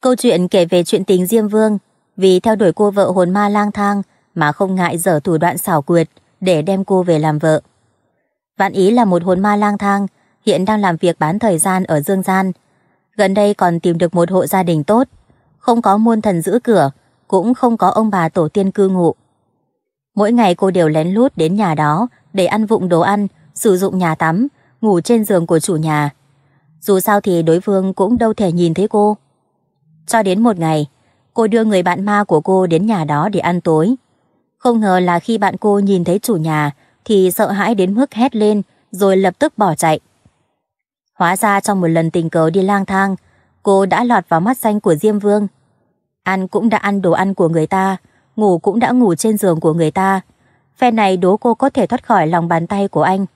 Câu chuyện kể về chuyện tình Diêm Vương, vì theo đuổi cô vợ hồn ma lang thang mà không ngại dở thủ đoạn xảo quyệt để đem cô về làm vợ. Vạn Ý là một hồn ma lang thang, hiện đang làm việc bán thời gian ở Dương Gian. Gần đây còn tìm được một hộ gia đình tốt, không có muôn thần giữ cửa, cũng không có ông bà tổ tiên cư ngụ. Mỗi ngày cô đều lén lút đến nhà đó để ăn vụng đồ ăn, sử dụng nhà tắm, ngủ trên giường của chủ nhà. Dù sao thì đối phương cũng đâu thể nhìn thấy cô. Cho đến một ngày, cô đưa người bạn ma của cô đến nhà đó để ăn tối. Không ngờ là khi bạn cô nhìn thấy chủ nhà thì sợ hãi đến mức hét lên rồi lập tức bỏ chạy. Hóa ra trong một lần tình cờ đi lang thang, cô đã lọt vào mắt xanh của Diêm Vương. Ăn cũng đã ăn đồ ăn của người ta, ngủ cũng đã ngủ trên giường của người ta. Phe này đố cô có thể thoát khỏi lòng bàn tay của anh.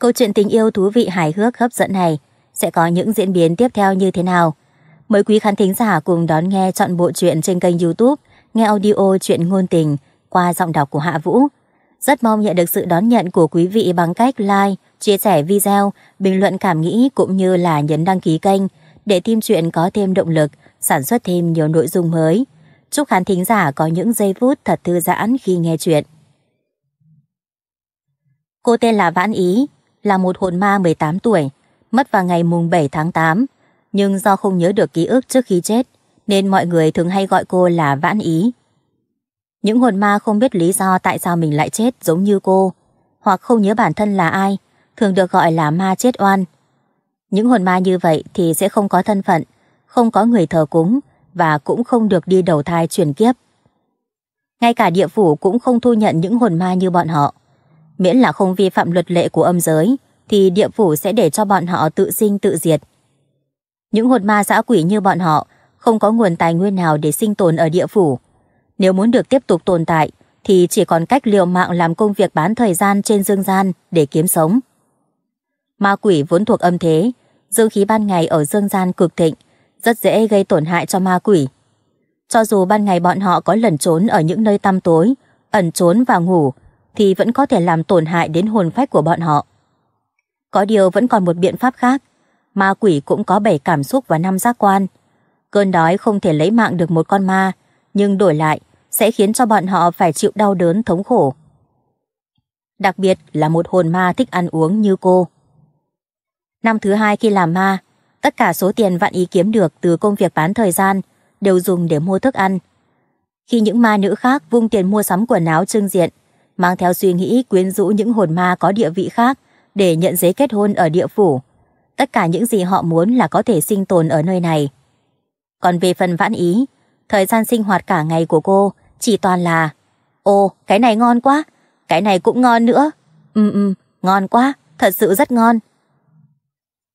Câu chuyện tình yêu thú vị hài hước hấp dẫn này sẽ có những diễn biến tiếp theo như thế nào? Mời quý khán thính giả cùng đón nghe chọn bộ truyện trên kênh youtube Nghe audio chuyện ngôn tình qua giọng đọc của Hạ Vũ. Rất mong nhận được sự đón nhận của quý vị bằng cách like, chia sẻ video, bình luận cảm nghĩ cũng như là nhấn đăng ký kênh để team truyện có thêm động lực, sản xuất thêm nhiều nội dung mới. Chúc khán thính giả có những giây phút thật thư giãn khi nghe chuyện. Cô tên là Vãn Ý, là một hồn ma 18 tuổi, mất vào ngày mùng 7 tháng 8 nhưng do không nhớ được ký ức trước khi chết, nên mọi người thường hay gọi cô là Vãn Ý. Những hồn ma không biết lý do tại sao mình lại chết giống như cô, hoặc không nhớ bản thân là ai, thường được gọi là ma chết oan. Những hồn ma như vậy thì sẽ không có thân phận, không có người thờ cúng và cũng không được đi đầu thai chuyển kiếp. Ngay cả địa phủ cũng không thu nhận những hồn ma như bọn họ. Miễn là không vi phạm luật lệ của âm giới thì địa phủ sẽ để cho bọn họ tự sinh tự diệt những hồn ma dã quỷ như bọn họ không có nguồn tài nguyên nào để sinh tồn ở địa phủ. Nếu muốn được tiếp tục tồn tại, thì chỉ còn cách liều mạng làm công việc bán thời gian trên dương gian để kiếm sống. Ma quỷ vốn thuộc âm thế, dương khí ban ngày ở dương gian cực thịnh, rất dễ gây tổn hại cho ma quỷ. Cho dù ban ngày bọn họ có lẩn trốn ở những nơi tăm tối, ẩn trốn và ngủ, thì vẫn có thể làm tổn hại đến hồn phách của bọn họ. Có điều vẫn còn một biện pháp khác, ma quỷ cũng có bảy cảm xúc và năm giác quan. Cơn đói không thể lấy mạng được một con ma, nhưng đổi lại sẽ khiến cho bọn họ phải chịu đau đớn thống khổ. Đặc biệt là một hồn ma thích ăn uống như cô. Năm thứ hai khi làm ma, tất cả số tiền vạn ý kiếm được từ công việc bán thời gian đều dùng để mua thức ăn. Khi những ma nữ khác vung tiền mua sắm quần áo trưng diện, mang theo suy nghĩ quyến rũ những hồn ma có địa vị khác để nhận giấy kết hôn ở địa phủ, tất cả những gì họ muốn là có thể sinh tồn ở nơi này. Còn về phần vãn ý, thời gian sinh hoạt cả ngày của cô chỉ toàn là Ồ, cái này ngon quá, cái này cũng ngon nữa. Ừ ừ, ngon quá, thật sự rất ngon.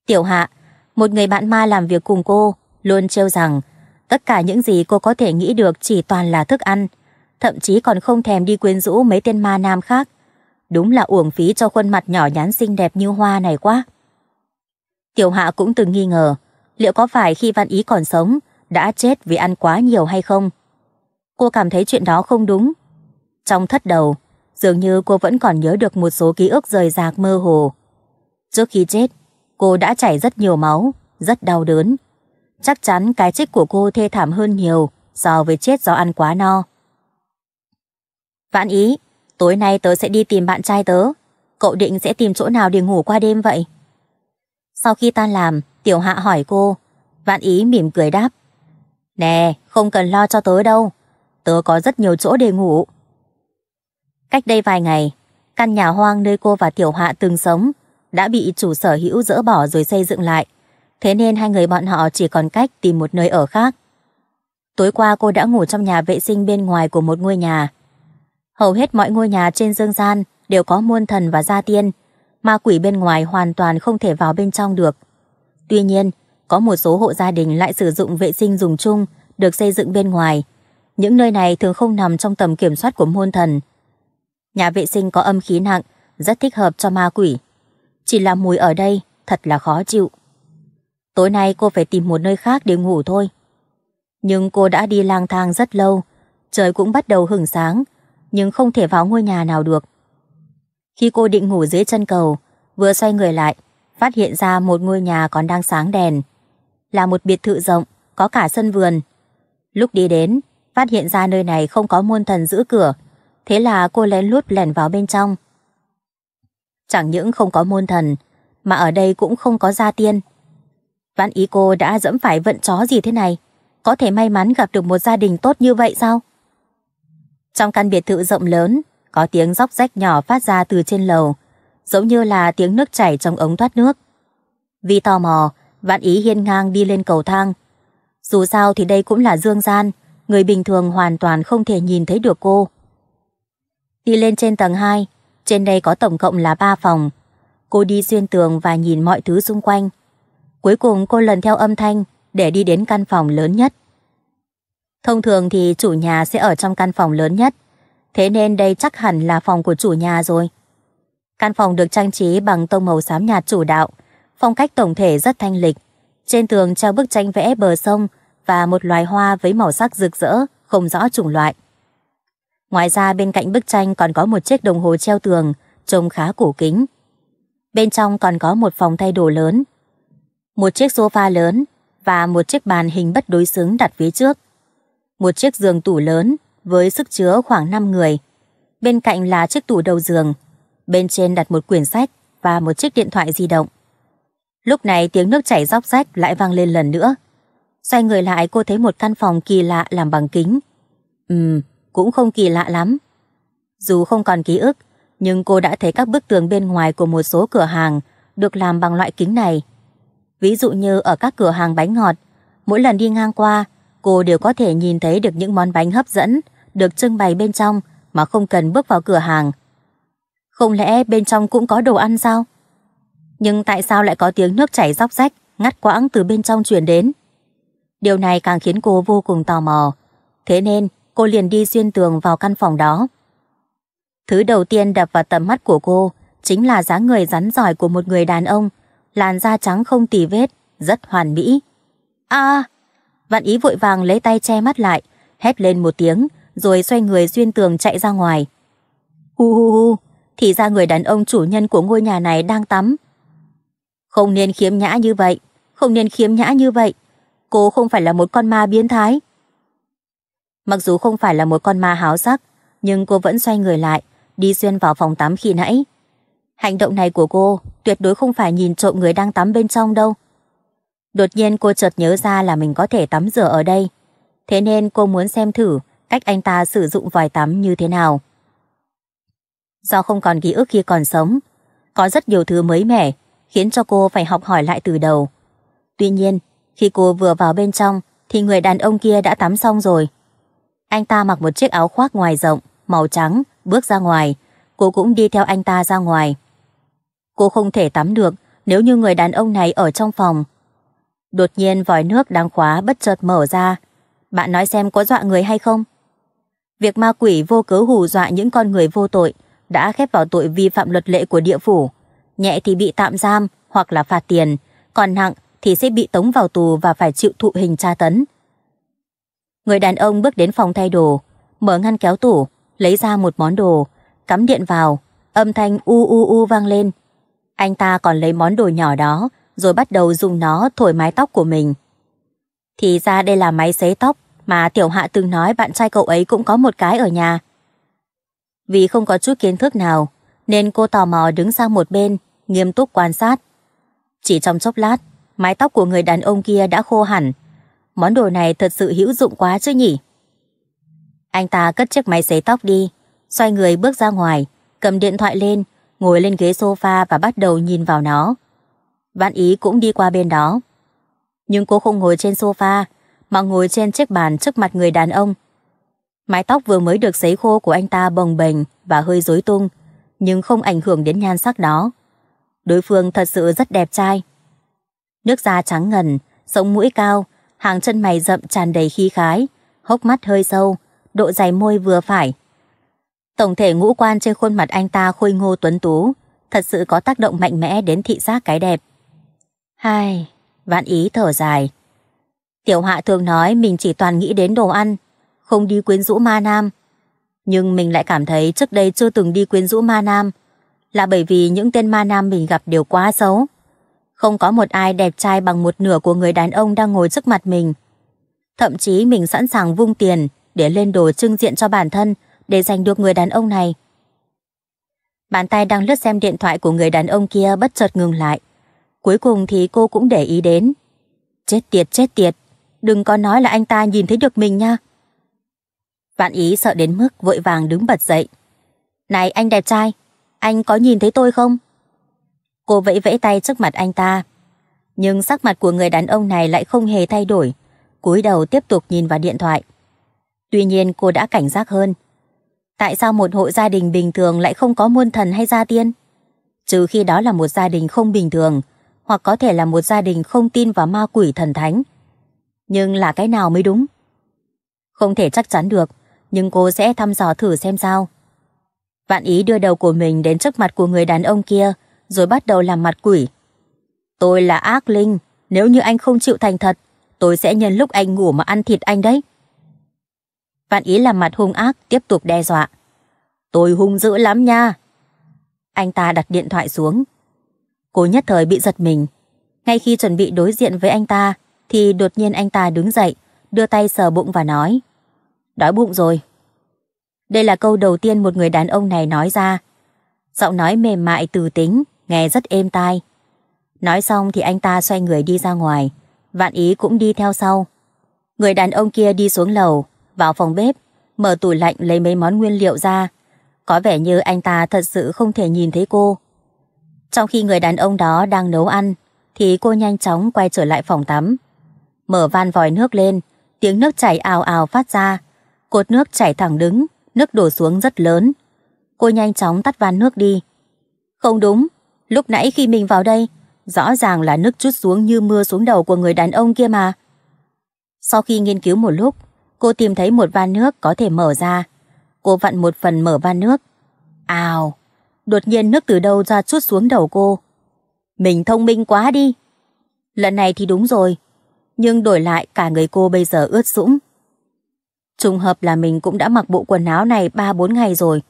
Tiểu Hạ, một người bạn ma làm việc cùng cô, luôn trêu rằng tất cả những gì cô có thể nghĩ được chỉ toàn là thức ăn, thậm chí còn không thèm đi quyến rũ mấy tên ma nam khác. Đúng là uổng phí cho khuôn mặt nhỏ nhắn xinh đẹp như hoa này quá. Tiểu Hạ cũng từng nghi ngờ, liệu có phải khi Văn Ý còn sống, đã chết vì ăn quá nhiều hay không? Cô cảm thấy chuyện đó không đúng. Trong thất đầu, dường như cô vẫn còn nhớ được một số ký ức rời rạc mơ hồ. Trước khi chết, cô đã chảy rất nhiều máu, rất đau đớn. Chắc chắn cái chết của cô thê thảm hơn nhiều so với chết do ăn quá no. Vãn ý, tối nay tớ sẽ đi tìm bạn trai tớ. Cậu định sẽ tìm chỗ nào để ngủ qua đêm vậy? Sau khi ta làm, Tiểu Hạ hỏi cô. Vạn ý mỉm cười đáp. Nè, không cần lo cho tớ đâu. Tớ có rất nhiều chỗ để ngủ. Cách đây vài ngày, căn nhà hoang nơi cô và Tiểu Hạ từng sống đã bị chủ sở hữu dỡ bỏ rồi xây dựng lại. Thế nên hai người bọn họ chỉ còn cách tìm một nơi ở khác. Tối qua cô đã ngủ trong nhà vệ sinh bên ngoài của một ngôi nhà. Hầu hết mọi ngôi nhà trên dương gian đều có muôn thần và gia tiên, ma quỷ bên ngoài hoàn toàn không thể vào bên trong được. Tuy nhiên, có một số hộ gia đình lại sử dụng vệ sinh dùng chung được xây dựng bên ngoài. Những nơi này thường không nằm trong tầm kiểm soát của môn thần. Nhà vệ sinh có âm khí nặng, rất thích hợp cho ma quỷ. Chỉ là mùi ở đây thật là khó chịu. Tối nay cô phải tìm một nơi khác để ngủ thôi. Nhưng cô đã đi lang thang rất lâu, trời cũng bắt đầu hửng sáng, nhưng không thể vào ngôi nhà nào được. Khi cô định ngủ dưới chân cầu, vừa xoay người lại, phát hiện ra một ngôi nhà còn đang sáng đèn. Là một biệt thự rộng, có cả sân vườn. Lúc đi đến, phát hiện ra nơi này không có môn thần giữ cửa, thế là cô lén lút lẻn vào bên trong. Chẳng những không có môn thần, mà ở đây cũng không có gia tiên. Vãn ý cô đã dẫm phải vận chó gì thế này, có thể may mắn gặp được một gia đình tốt như vậy sao? Trong căn biệt thự rộng lớn, có tiếng róc rách nhỏ phát ra từ trên lầu, giống như là tiếng nước chảy trong ống thoát nước. Vì tò mò, vạn ý hiên ngang đi lên cầu thang. Dù sao thì đây cũng là dương gian, người bình thường hoàn toàn không thể nhìn thấy được cô. Đi lên trên tầng 2, trên đây có tổng cộng là 3 phòng. Cô đi xuyên tường và nhìn mọi thứ xung quanh. Cuối cùng cô lần theo âm thanh để đi đến căn phòng lớn nhất. Thông thường thì chủ nhà sẽ ở trong căn phòng lớn nhất thế nên đây chắc hẳn là phòng của chủ nhà rồi. Căn phòng được trang trí bằng tông màu xám nhạt chủ đạo, phong cách tổng thể rất thanh lịch. Trên tường treo bức tranh vẽ bờ sông và một loài hoa với màu sắc rực rỡ, không rõ chủng loại. Ngoài ra bên cạnh bức tranh còn có một chiếc đồng hồ treo tường, trông khá cổ kính. Bên trong còn có một phòng thay đồ lớn, một chiếc sofa lớn và một chiếc bàn hình bất đối xứng đặt phía trước. Một chiếc giường tủ lớn với sức chứa khoảng 5 người. Bên cạnh là chiếc tủ đầu giường, bên trên đặt một quyển sách và một chiếc điện thoại di động. Lúc này tiếng nước chảy róc rách lại vang lên lần nữa. Xoay người lại cô thấy một căn phòng kỳ lạ làm bằng kính. Ừm, cũng không kỳ lạ lắm. Dù không còn ký ức, nhưng cô đã thấy các bức tường bên ngoài của một số cửa hàng được làm bằng loại kính này. Ví dụ như ở các cửa hàng bánh ngọt, mỗi lần đi ngang qua, cô đều có thể nhìn thấy được những món bánh hấp dẫn được trưng bày bên trong mà không cần bước vào cửa hàng. Không lẽ bên trong cũng có đồ ăn sao? Nhưng tại sao lại có tiếng nước chảy róc rách, ngắt quãng từ bên trong truyền đến? Điều này càng khiến cô vô cùng tò mò. Thế nên, cô liền đi xuyên tường vào căn phòng đó. Thứ đầu tiên đập vào tầm mắt của cô chính là dáng người rắn giỏi của một người đàn ông, làn da trắng không tì vết, rất hoàn mỹ. a Vạn ý vội vàng lấy tay che mắt lại, hét lên một tiếng, rồi xoay người xuyên tường chạy ra ngoài. Hu hu hu, thì ra người đàn ông chủ nhân của ngôi nhà này đang tắm. Không nên khiếm nhã như vậy, không nên khiếm nhã như vậy. Cô không phải là một con ma biến thái. Mặc dù không phải là một con ma háo sắc, nhưng cô vẫn xoay người lại, đi xuyên vào phòng tắm khi nãy. Hành động này của cô tuyệt đối không phải nhìn trộm người đang tắm bên trong đâu. Đột nhiên cô chợt nhớ ra là mình có thể tắm rửa ở đây. Thế nên cô muốn xem thử cách anh ta sử dụng vòi tắm như thế nào. Do không còn ký ức khi còn sống, có rất nhiều thứ mới mẻ, khiến cho cô phải học hỏi lại từ đầu. Tuy nhiên, khi cô vừa vào bên trong, thì người đàn ông kia đã tắm xong rồi. Anh ta mặc một chiếc áo khoác ngoài rộng, màu trắng, bước ra ngoài. Cô cũng đi theo anh ta ra ngoài. Cô không thể tắm được nếu như người đàn ông này ở trong phòng. Đột nhiên vòi nước đang khóa bất chợt mở ra. Bạn nói xem có dọa người hay không? Việc ma quỷ vô cớ hù dọa những con người vô tội đã khép vào tội vi phạm luật lệ của địa phủ. Nhẹ thì bị tạm giam hoặc là phạt tiền, còn nặng thì sẽ bị tống vào tù và phải chịu thụ hình tra tấn. Người đàn ông bước đến phòng thay đồ, mở ngăn kéo tủ, lấy ra một món đồ, cắm điện vào, âm thanh u u u vang lên. Anh ta còn lấy món đồ nhỏ đó, rồi bắt đầu dùng nó thổi mái tóc của mình. Thì ra đây là máy sấy tóc, mà Tiểu Hạ từng nói bạn trai cậu ấy cũng có một cái ở nhà. Vì không có chút kiến thức nào, nên cô tò mò đứng sang một bên, nghiêm túc quan sát. Chỉ trong chốc lát, mái tóc của người đàn ông kia đã khô hẳn. Món đồ này thật sự hữu dụng quá chứ nhỉ? Anh ta cất chiếc máy xấy tóc đi, xoay người bước ra ngoài, cầm điện thoại lên, ngồi lên ghế sofa và bắt đầu nhìn vào nó. Vạn ý cũng đi qua bên đó. Nhưng cô không ngồi trên sofa mà ngồi trên chiếc bàn trước mặt người đàn ông. Mái tóc vừa mới được sấy khô của anh ta bồng bềnh và hơi rối tung, nhưng không ảnh hưởng đến nhan sắc đó. Đối phương thật sự rất đẹp trai. Nước da trắng ngần, sống mũi cao, hàng chân mày rậm tràn đầy khí khái, hốc mắt hơi sâu, độ dày môi vừa phải. Tổng thể ngũ quan trên khuôn mặt anh ta khôi ngô tuấn tú, thật sự có tác động mạnh mẽ đến thị giác cái đẹp. Hai, vạn ý thở dài, Tiểu hạ thường nói mình chỉ toàn nghĩ đến đồ ăn, không đi quyến rũ ma nam. Nhưng mình lại cảm thấy trước đây chưa từng đi quyến rũ ma nam, là bởi vì những tên ma nam mình gặp đều quá xấu. Không có một ai đẹp trai bằng một nửa của người đàn ông đang ngồi trước mặt mình. Thậm chí mình sẵn sàng vung tiền để lên đồ trưng diện cho bản thân để giành được người đàn ông này. Bàn tay đang lướt xem điện thoại của người đàn ông kia bất chợt ngừng lại. Cuối cùng thì cô cũng để ý đến. Chết tiệt, chết tiệt đừng có nói là anh ta nhìn thấy được mình nha. Vạn ý sợ đến mức vội vàng đứng bật dậy. Này anh đẹp trai, anh có nhìn thấy tôi không? Cô vẫy vẫy tay trước mặt anh ta. Nhưng sắc mặt của người đàn ông này lại không hề thay đổi. cúi đầu tiếp tục nhìn vào điện thoại. Tuy nhiên cô đã cảnh giác hơn. Tại sao một hộ gia đình bình thường lại không có muôn thần hay gia tiên? Trừ khi đó là một gia đình không bình thường, hoặc có thể là một gia đình không tin vào ma quỷ thần thánh, nhưng là cái nào mới đúng? Không thể chắc chắn được, nhưng cô sẽ thăm dò thử xem sao. Vạn ý đưa đầu của mình đến trước mặt của người đàn ông kia, rồi bắt đầu làm mặt quỷ. Tôi là ác linh, nếu như anh không chịu thành thật, tôi sẽ nhân lúc anh ngủ mà ăn thịt anh đấy. Vạn ý làm mặt hung ác tiếp tục đe dọa. Tôi hung dữ lắm nha. Anh ta đặt điện thoại xuống. Cô nhất thời bị giật mình. Ngay khi chuẩn bị đối diện với anh ta, thì đột nhiên anh ta đứng dậy, đưa tay sờ bụng và nói Đói bụng rồi. Đây là câu đầu tiên một người đàn ông này nói ra. Giọng nói mềm mại từ tính, nghe rất êm tai. Nói xong thì anh ta xoay người đi ra ngoài, vạn ý cũng đi theo sau. Người đàn ông kia đi xuống lầu, vào phòng bếp, mở tủ lạnh lấy mấy món nguyên liệu ra. Có vẻ như anh ta thật sự không thể nhìn thấy cô. Trong khi người đàn ông đó đang nấu ăn, thì cô nhanh chóng quay trở lại phòng tắm mở van vòi nước lên, tiếng nước chảy ào ào phát ra. Cột nước chảy thẳng đứng, nước đổ xuống rất lớn. Cô nhanh chóng tắt van nước đi. Không đúng, lúc nãy khi mình vào đây, rõ ràng là nước chút xuống như mưa xuống đầu của người đàn ông kia mà. Sau khi nghiên cứu một lúc, cô tìm thấy một van nước có thể mở ra. Cô vặn một phần mở van nước. Ào! Đột nhiên nước từ đâu ra chút xuống đầu cô. Mình thông minh quá đi. Lần này thì đúng rồi, nhưng đổi lại cả người cô bây giờ ướt sũng. Trùng hợp là mình cũng đã mặc bộ quần áo này 3-4 ngày rồi.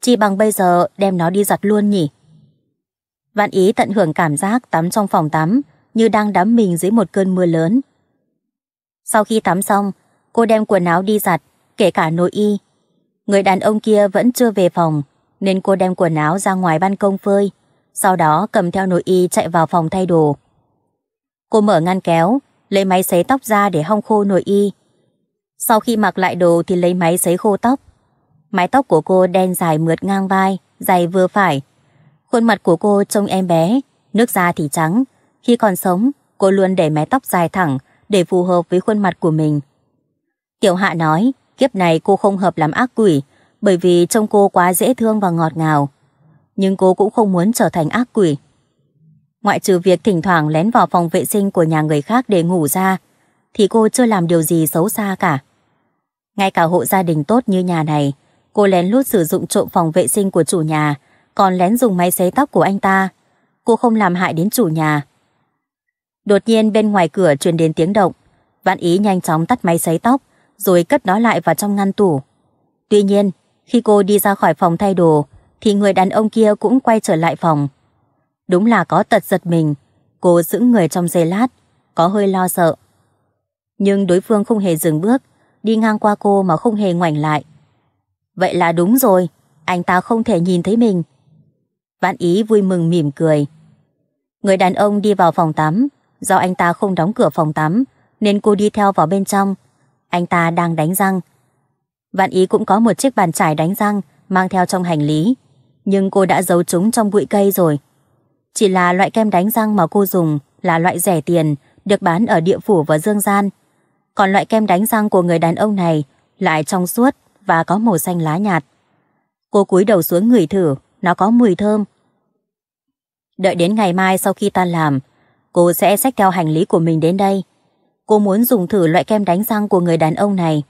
Chỉ bằng bây giờ đem nó đi giặt luôn nhỉ. Vạn ý tận hưởng cảm giác tắm trong phòng tắm như đang đắm mình dưới một cơn mưa lớn. Sau khi tắm xong, cô đem quần áo đi giặt, kể cả nội y. Người đàn ông kia vẫn chưa về phòng, nên cô đem quần áo ra ngoài ban công phơi, sau đó cầm theo nội y chạy vào phòng thay đồ. Cô mở ngăn kéo, lấy máy sấy tóc ra để hong khô nồi y. Sau khi mặc lại đồ thì lấy máy sấy khô tóc. Mái tóc của cô đen dài mượt ngang vai, dày vừa phải. Khuôn mặt của cô trông em bé, nước da thì trắng. Khi còn sống, cô luôn để mái tóc dài thẳng để phù hợp với khuôn mặt của mình. Tiểu Hạ nói, kiếp này cô không hợp làm ác quỷ bởi vì trông cô quá dễ thương và ngọt ngào. Nhưng cô cũng không muốn trở thành ác quỷ. Ngoại trừ việc thỉnh thoảng lén vào phòng vệ sinh của nhà người khác để ngủ ra, thì cô chưa làm điều gì xấu xa cả. Ngay cả hộ gia đình tốt như nhà này, cô lén lút sử dụng trộm phòng vệ sinh của chủ nhà, còn lén dùng máy xấy tóc của anh ta. Cô không làm hại đến chủ nhà. Đột nhiên bên ngoài cửa truyền đến tiếng động, Vạn Ý nhanh chóng tắt máy xấy tóc, rồi cất nó lại vào trong ngăn tủ. Tuy nhiên, khi cô đi ra khỏi phòng thay đồ, thì người đàn ông kia cũng quay trở lại phòng. Đúng là có tật giật mình. Cô giữ người trong giây lát, có hơi lo sợ. Nhưng đối phương không hề dừng bước, đi ngang qua cô mà không hề ngoảnh lại. Vậy là đúng rồi, anh ta không thể nhìn thấy mình. vạn ý vui mừng mỉm cười. Người đàn ông đi vào phòng tắm, do anh ta không đóng cửa phòng tắm, nên cô đi theo vào bên trong. Anh ta đang đánh răng. Vạn ý cũng có một chiếc bàn chải đánh răng mang theo trong hành lý, nhưng cô đã giấu chúng trong bụi cây rồi. Chỉ là loại kem đánh răng mà cô dùng là loại rẻ tiền, được bán ở địa phủ và dương gian. Còn loại kem đánh răng của người đàn ông này lại trong suốt và có màu xanh lá nhạt. Cô cúi đầu xuống ngửi thử, nó có mùi thơm. Đợi đến ngày mai sau khi tan làm, cô sẽ xách theo hành lý của mình đến đây. Cô muốn dùng thử loại kem đánh răng của người đàn ông này.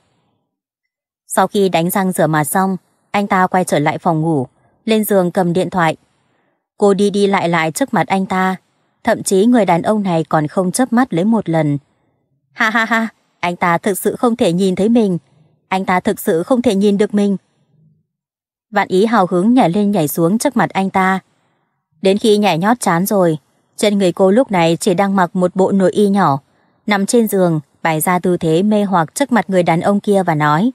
Sau khi đánh răng rửa mặt xong, anh ta quay trở lại phòng ngủ, lên giường cầm điện thoại Cô đi đi lại lại trước mặt anh ta, thậm chí người đàn ông này còn không chớp mắt lấy một lần. Ha ha ha, anh ta thực sự không thể nhìn thấy mình, anh ta thực sự không thể nhìn được mình. Vạn ý hào hứng nhảy lên nhảy xuống trước mặt anh ta. Đến khi nhảy nhót chán rồi, trên người cô lúc này chỉ đang mặc một bộ nội y nhỏ, nằm trên giường, bày ra tư thế mê hoặc trước mặt người đàn ông kia và nói.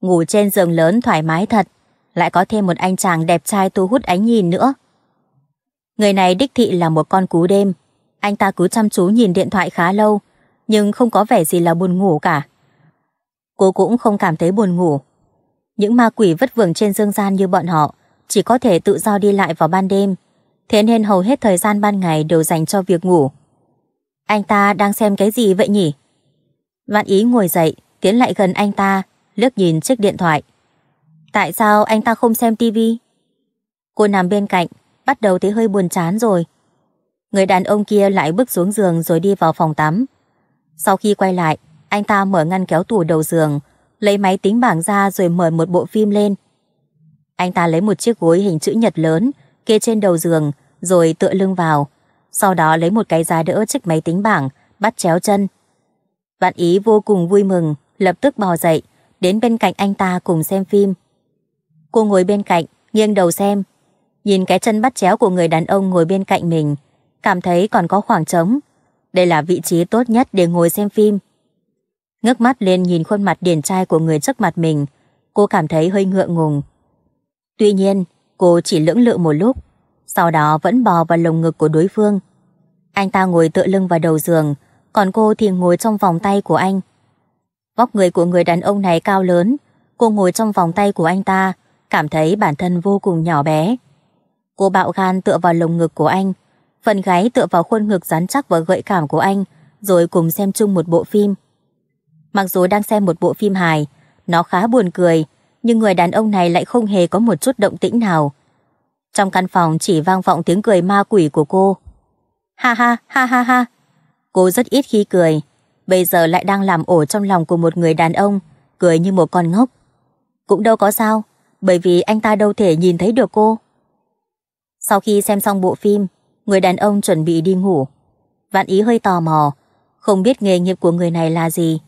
Ngủ trên giường lớn thoải mái thật, lại có thêm một anh chàng đẹp trai thu hút ánh nhìn nữa. Người này đích thị là một con cú đêm. Anh ta cứ chăm chú nhìn điện thoại khá lâu, nhưng không có vẻ gì là buồn ngủ cả. Cô cũng không cảm thấy buồn ngủ. Những ma quỷ vất vưởng trên dương gian như bọn họ chỉ có thể tự do đi lại vào ban đêm, thế nên hầu hết thời gian ban ngày đều dành cho việc ngủ. Anh ta đang xem cái gì vậy nhỉ? Vạn ý ngồi dậy, tiến lại gần anh ta, liếc nhìn chiếc điện thoại. Tại sao anh ta không xem tivi? Cô nằm bên cạnh, bắt đầu thấy hơi buồn chán rồi. Người đàn ông kia lại bước xuống giường rồi đi vào phòng tắm. Sau khi quay lại, anh ta mở ngăn kéo tủ đầu giường, lấy máy tính bảng ra rồi mở một bộ phim lên. Anh ta lấy một chiếc gối hình chữ nhật lớn, kê trên đầu giường, rồi tựa lưng vào. Sau đó lấy một cái giá đỡ chiếc máy tính bảng, bắt chéo chân. Vạn ý vô cùng vui mừng, lập tức bò dậy, đến bên cạnh anh ta cùng xem phim. Cô ngồi bên cạnh, nghiêng đầu xem, Nhìn cái chân bắt chéo của người đàn ông ngồi bên cạnh mình, cảm thấy còn có khoảng trống. Đây là vị trí tốt nhất để ngồi xem phim. Ngước mắt lên nhìn khuôn mặt điển trai của người trước mặt mình, cô cảm thấy hơi ngượng ngùng. Tuy nhiên, cô chỉ lưỡng lự một lúc, sau đó vẫn bò vào lồng ngực của đối phương. Anh ta ngồi tựa lưng vào đầu giường, còn cô thì ngồi trong vòng tay của anh. Vóc người của người đàn ông này cao lớn, cô ngồi trong vòng tay của anh ta, cảm thấy bản thân vô cùng nhỏ bé. Cô bạo gan tựa vào lồng ngực của anh, phần gáy tựa vào khuôn ngực rắn chắc và gợi cảm của anh, rồi cùng xem chung một bộ phim. Mặc dù đang xem một bộ phim hài, nó khá buồn cười, nhưng người đàn ông này lại không hề có một chút động tĩnh nào. Trong căn phòng chỉ vang vọng tiếng cười ma quỷ của cô. Ha ha, ha ha ha. Cô rất ít khi cười, bây giờ lại đang làm ổ trong lòng của một người đàn ông, cười như một con ngốc. Cũng đâu có sao, bởi vì anh ta đâu thể nhìn thấy được cô. Sau khi xem xong bộ phim, người đàn ông chuẩn bị đi ngủ. Vạn ý hơi tò mò, không biết nghề nghiệp của người này là gì.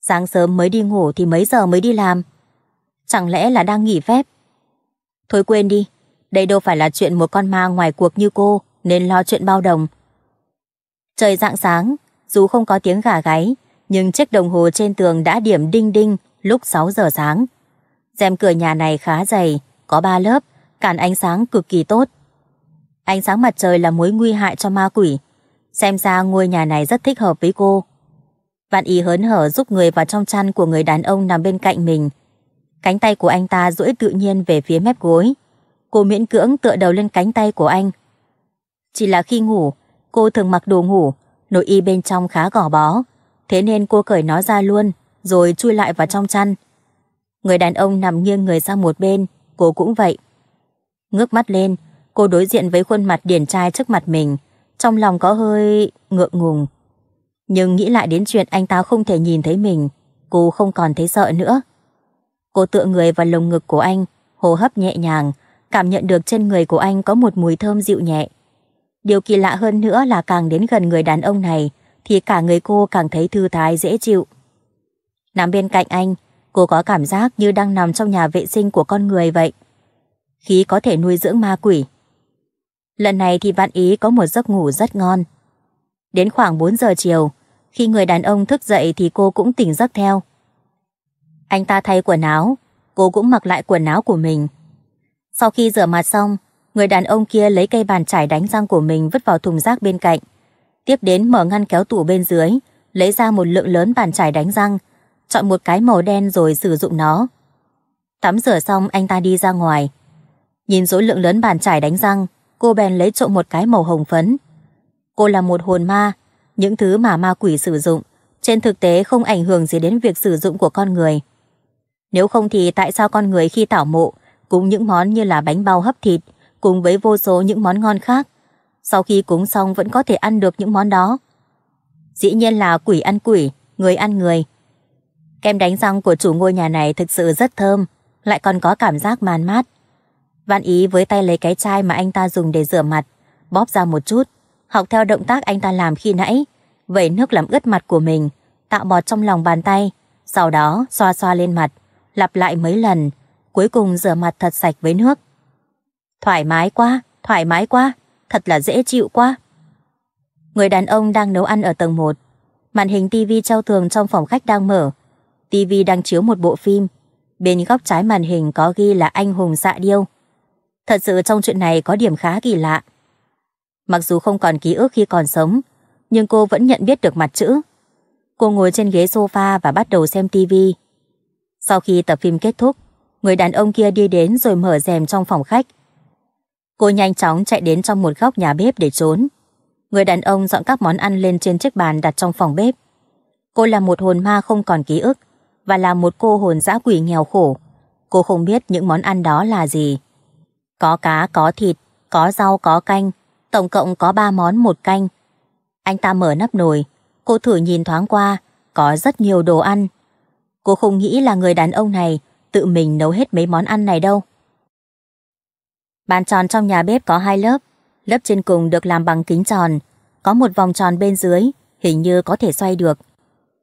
Sáng sớm mới đi ngủ thì mấy giờ mới đi làm? Chẳng lẽ là đang nghỉ phép? Thôi quên đi, đây đâu phải là chuyện một con ma ngoài cuộc như cô nên lo chuyện bao đồng. Trời rạng sáng, dù không có tiếng gà gáy, nhưng chiếc đồng hồ trên tường đã điểm đinh đinh lúc 6 giờ sáng. rèm cửa nhà này khá dày, có 3 lớp, cản ánh sáng cực kỳ tốt. Ánh sáng mặt trời là mối nguy hại cho ma quỷ. Xem ra ngôi nhà này rất thích hợp với cô. Vạn ý hớn hở giúp người vào trong chăn của người đàn ông nằm bên cạnh mình. Cánh tay của anh ta duỗi tự nhiên về phía mép gối. Cô miễn cưỡng tựa đầu lên cánh tay của anh. Chỉ là khi ngủ, cô thường mặc đồ ngủ, nội y bên trong khá gò bó. Thế nên cô cởi nó ra luôn, rồi chui lại vào trong chăn. Người đàn ông nằm nghiêng người sang một bên, cô cũng vậy. Ngước mắt lên, cô đối diện với khuôn mặt điển trai trước mặt mình, trong lòng có hơi ngượng ngùng. Nhưng nghĩ lại đến chuyện anh ta không thể nhìn thấy mình, cô không còn thấy sợ nữa. Cô tựa người vào lồng ngực của anh, hô hấp nhẹ nhàng, cảm nhận được trên người của anh có một mùi thơm dịu nhẹ. Điều kỳ lạ hơn nữa là càng đến gần người đàn ông này, thì cả người cô càng thấy thư thái dễ chịu. Nằm bên cạnh anh, cô có cảm giác như đang nằm trong nhà vệ sinh của con người vậy khí có thể nuôi dưỡng ma quỷ. Lần này thì vạn Ý có một giấc ngủ rất ngon. Đến khoảng 4 giờ chiều, khi người đàn ông thức dậy thì cô cũng tỉnh giấc theo. Anh ta thay quần áo, cô cũng mặc lại quần áo của mình. Sau khi rửa mặt xong, người đàn ông kia lấy cây bàn chải đánh răng của mình vứt vào thùng rác bên cạnh. Tiếp đến mở ngăn kéo tủ bên dưới, lấy ra một lượng lớn bàn chải đánh răng, chọn một cái màu đen rồi sử dụng nó. Tắm rửa xong anh ta đi ra ngoài, Nhìn số lượng lớn bàn chải đánh răng, cô bèn lấy trộm một cái màu hồng phấn. Cô là một hồn ma, những thứ mà ma quỷ sử dụng, trên thực tế không ảnh hưởng gì đến việc sử dụng của con người. Nếu không thì tại sao con người khi tảo mộ, cúng những món như là bánh bao hấp thịt, cùng với vô số những món ngon khác, sau khi cúng xong vẫn có thể ăn được những món đó. Dĩ nhiên là quỷ ăn quỷ, người ăn người. Kem đánh răng của chủ ngôi nhà này thực sự rất thơm, lại còn có cảm giác màn mát. Vạn ý với tay lấy cái chai mà anh ta dùng để rửa mặt, bóp ra một chút, học theo động tác anh ta làm khi nãy, vẩy nước làm ướt mặt của mình, tạo bọt trong lòng bàn tay, sau đó xoa xoa lên mặt, lặp lại mấy lần, cuối cùng rửa mặt thật sạch với nước. Thoải mái quá, thoải mái quá, thật là dễ chịu quá. Người đàn ông đang nấu ăn ở tầng 1, màn hình tivi treo tường trong phòng khách đang mở, tivi đang chiếu một bộ phim, bên góc trái màn hình có ghi là Anh hùng dạ điêu, Thật sự trong chuyện này có điểm khá kỳ lạ. Mặc dù không còn ký ức khi còn sống, nhưng cô vẫn nhận biết được mặt chữ. Cô ngồi trên ghế sofa và bắt đầu xem tivi. Sau khi tập phim kết thúc, người đàn ông kia đi đến rồi mở rèm trong phòng khách. Cô nhanh chóng chạy đến trong một góc nhà bếp để trốn. Người đàn ông dọn các món ăn lên trên chiếc bàn đặt trong phòng bếp. Cô là một hồn ma không còn ký ức và là một cô hồn dã quỷ nghèo khổ. Cô không biết những món ăn đó là gì. Có cá, có thịt, có rau, có canh, tổng cộng có ba món một canh. Anh ta mở nắp nồi, cô thử nhìn thoáng qua, có rất nhiều đồ ăn. Cô không nghĩ là người đàn ông này tự mình nấu hết mấy món ăn này đâu. Bàn tròn trong nhà bếp có hai lớp, lớp trên cùng được làm bằng kính tròn, có một vòng tròn bên dưới, hình như có thể xoay được.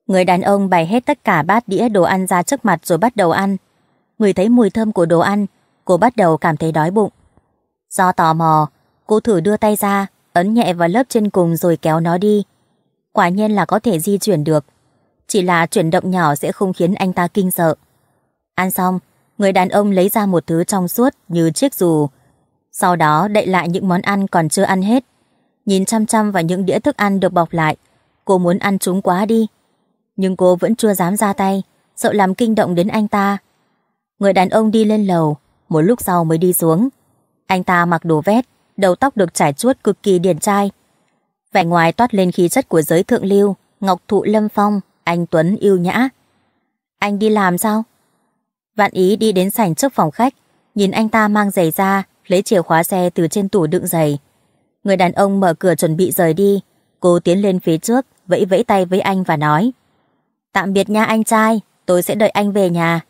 Người đàn ông bày hết tất cả bát đĩa đồ ăn ra trước mặt rồi bắt đầu ăn. Người thấy mùi thơm của đồ ăn, cô bắt đầu cảm thấy đói bụng. Do tò mò, cô thử đưa tay ra, ấn nhẹ vào lớp trên cùng rồi kéo nó đi. Quả nhiên là có thể di chuyển được. Chỉ là chuyển động nhỏ sẽ không khiến anh ta kinh sợ. Ăn xong, người đàn ông lấy ra một thứ trong suốt như chiếc dù. Sau đó đậy lại những món ăn còn chưa ăn hết. Nhìn chăm chăm vào những đĩa thức ăn được bọc lại. Cô muốn ăn chúng quá đi. Nhưng cô vẫn chưa dám ra tay, sợ làm kinh động đến anh ta. Người đàn ông đi lên lầu, một lúc sau mới đi xuống. Anh ta mặc đồ vét, đầu tóc được trải chuốt cực kỳ điển trai. Vẻ ngoài toát lên khí chất của giới thượng lưu, ngọc thụ lâm phong, anh Tuấn yêu nhã. Anh đi làm sao? Vạn ý đi đến sảnh trước phòng khách, nhìn anh ta mang giày ra, lấy chìa khóa xe từ trên tủ đựng giày. Người đàn ông mở cửa chuẩn bị rời đi, cô tiến lên phía trước, vẫy vẫy tay với anh và nói. Tạm biệt nha anh trai, tôi sẽ đợi anh về nhà.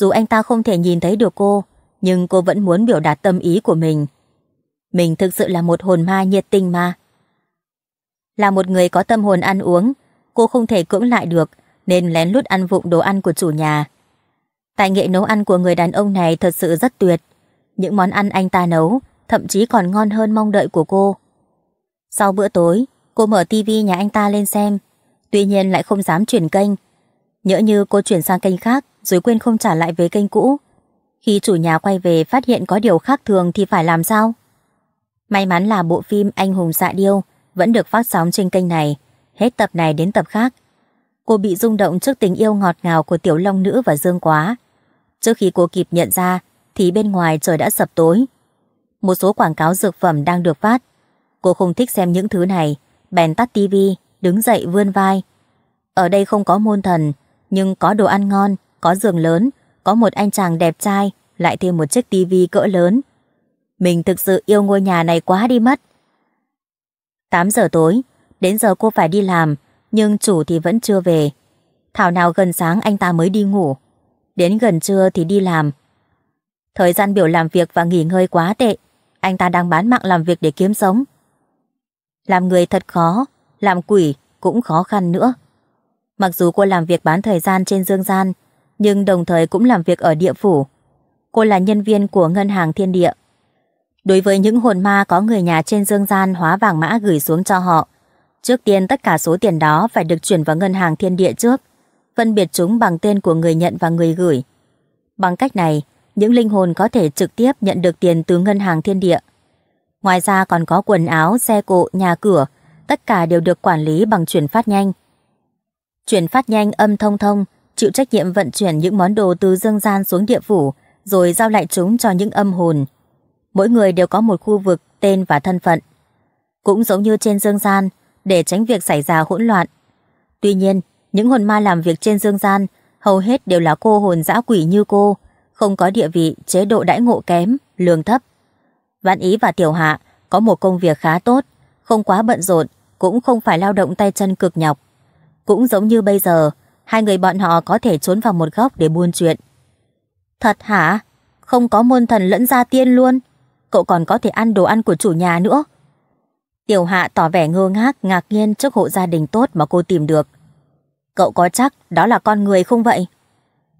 Dù anh ta không thể nhìn thấy được cô, nhưng cô vẫn muốn biểu đạt tâm ý của mình. Mình thực sự là một hồn ma nhiệt tình mà. Là một người có tâm hồn ăn uống, cô không thể cưỡng lại được nên lén lút ăn vụng đồ ăn của chủ nhà. Tài nghệ nấu ăn của người đàn ông này thật sự rất tuyệt. Những món ăn anh ta nấu thậm chí còn ngon hơn mong đợi của cô. Sau bữa tối, cô mở tivi nhà anh ta lên xem, tuy nhiên lại không dám chuyển kênh. Nhỡ như cô chuyển sang kênh khác rồi quên không trả lại về kênh cũ. Khi chủ nhà quay về phát hiện có điều khác thường thì phải làm sao? May mắn là bộ phim Anh hùng dạ điêu vẫn được phát sóng trên kênh này, hết tập này đến tập khác. Cô bị rung động trước tình yêu ngọt ngào của Tiểu Long Nữ và Dương Quá. Trước khi cô kịp nhận ra thì bên ngoài trời đã sập tối. Một số quảng cáo dược phẩm đang được phát. Cô không thích xem những thứ này, bèn tắt tivi, đứng dậy vươn vai. Ở đây không có môn thần, nhưng có đồ ăn ngon, có giường lớn, có một anh chàng đẹp trai, lại thêm một chiếc tivi cỡ lớn. Mình thực sự yêu ngôi nhà này quá đi mất. 8 giờ tối, đến giờ cô phải đi làm, nhưng chủ thì vẫn chưa về. Thảo nào gần sáng anh ta mới đi ngủ, đến gần trưa thì đi làm. Thời gian biểu làm việc và nghỉ ngơi quá tệ, anh ta đang bán mạng làm việc để kiếm sống. Làm người thật khó, làm quỷ cũng khó khăn nữa. Mặc dù cô làm việc bán thời gian trên dương gian, nhưng đồng thời cũng làm việc ở địa phủ. Cô là nhân viên của Ngân hàng Thiên Địa. Đối với những hồn ma có người nhà trên dương gian hóa vàng mã gửi xuống cho họ, trước tiên tất cả số tiền đó phải được chuyển vào Ngân hàng Thiên Địa trước, phân biệt chúng bằng tên của người nhận và người gửi. Bằng cách này, những linh hồn có thể trực tiếp nhận được tiền từ Ngân hàng Thiên Địa. Ngoài ra còn có quần áo, xe cộ, nhà cửa, tất cả đều được quản lý bằng chuyển phát nhanh. Chuyển phát nhanh âm thông thông, chịu trách nhiệm vận chuyển những món đồ từ dương gian xuống địa phủ, rồi giao lại chúng cho những âm hồn. Mỗi người đều có một khu vực, tên và thân phận. Cũng giống như trên dương gian, để tránh việc xảy ra hỗn loạn. Tuy nhiên, những hồn ma làm việc trên dương gian hầu hết đều là cô hồn dã quỷ như cô, không có địa vị, chế độ đãi ngộ kém, lương thấp. Vạn Ý và Tiểu Hạ có một công việc khá tốt, không quá bận rộn, cũng không phải lao động tay chân cực nhọc. Cũng giống như bây giờ, hai người bọn họ có thể trốn vào một góc để buôn chuyện. Thật hả? Không có môn thần lẫn gia tiên luôn. Cậu còn có thể ăn đồ ăn của chủ nhà nữa. Tiểu hạ tỏ vẻ ngơ ngác, ngạc nhiên trước hộ gia đình tốt mà cô tìm được. Cậu có chắc đó là con người không vậy?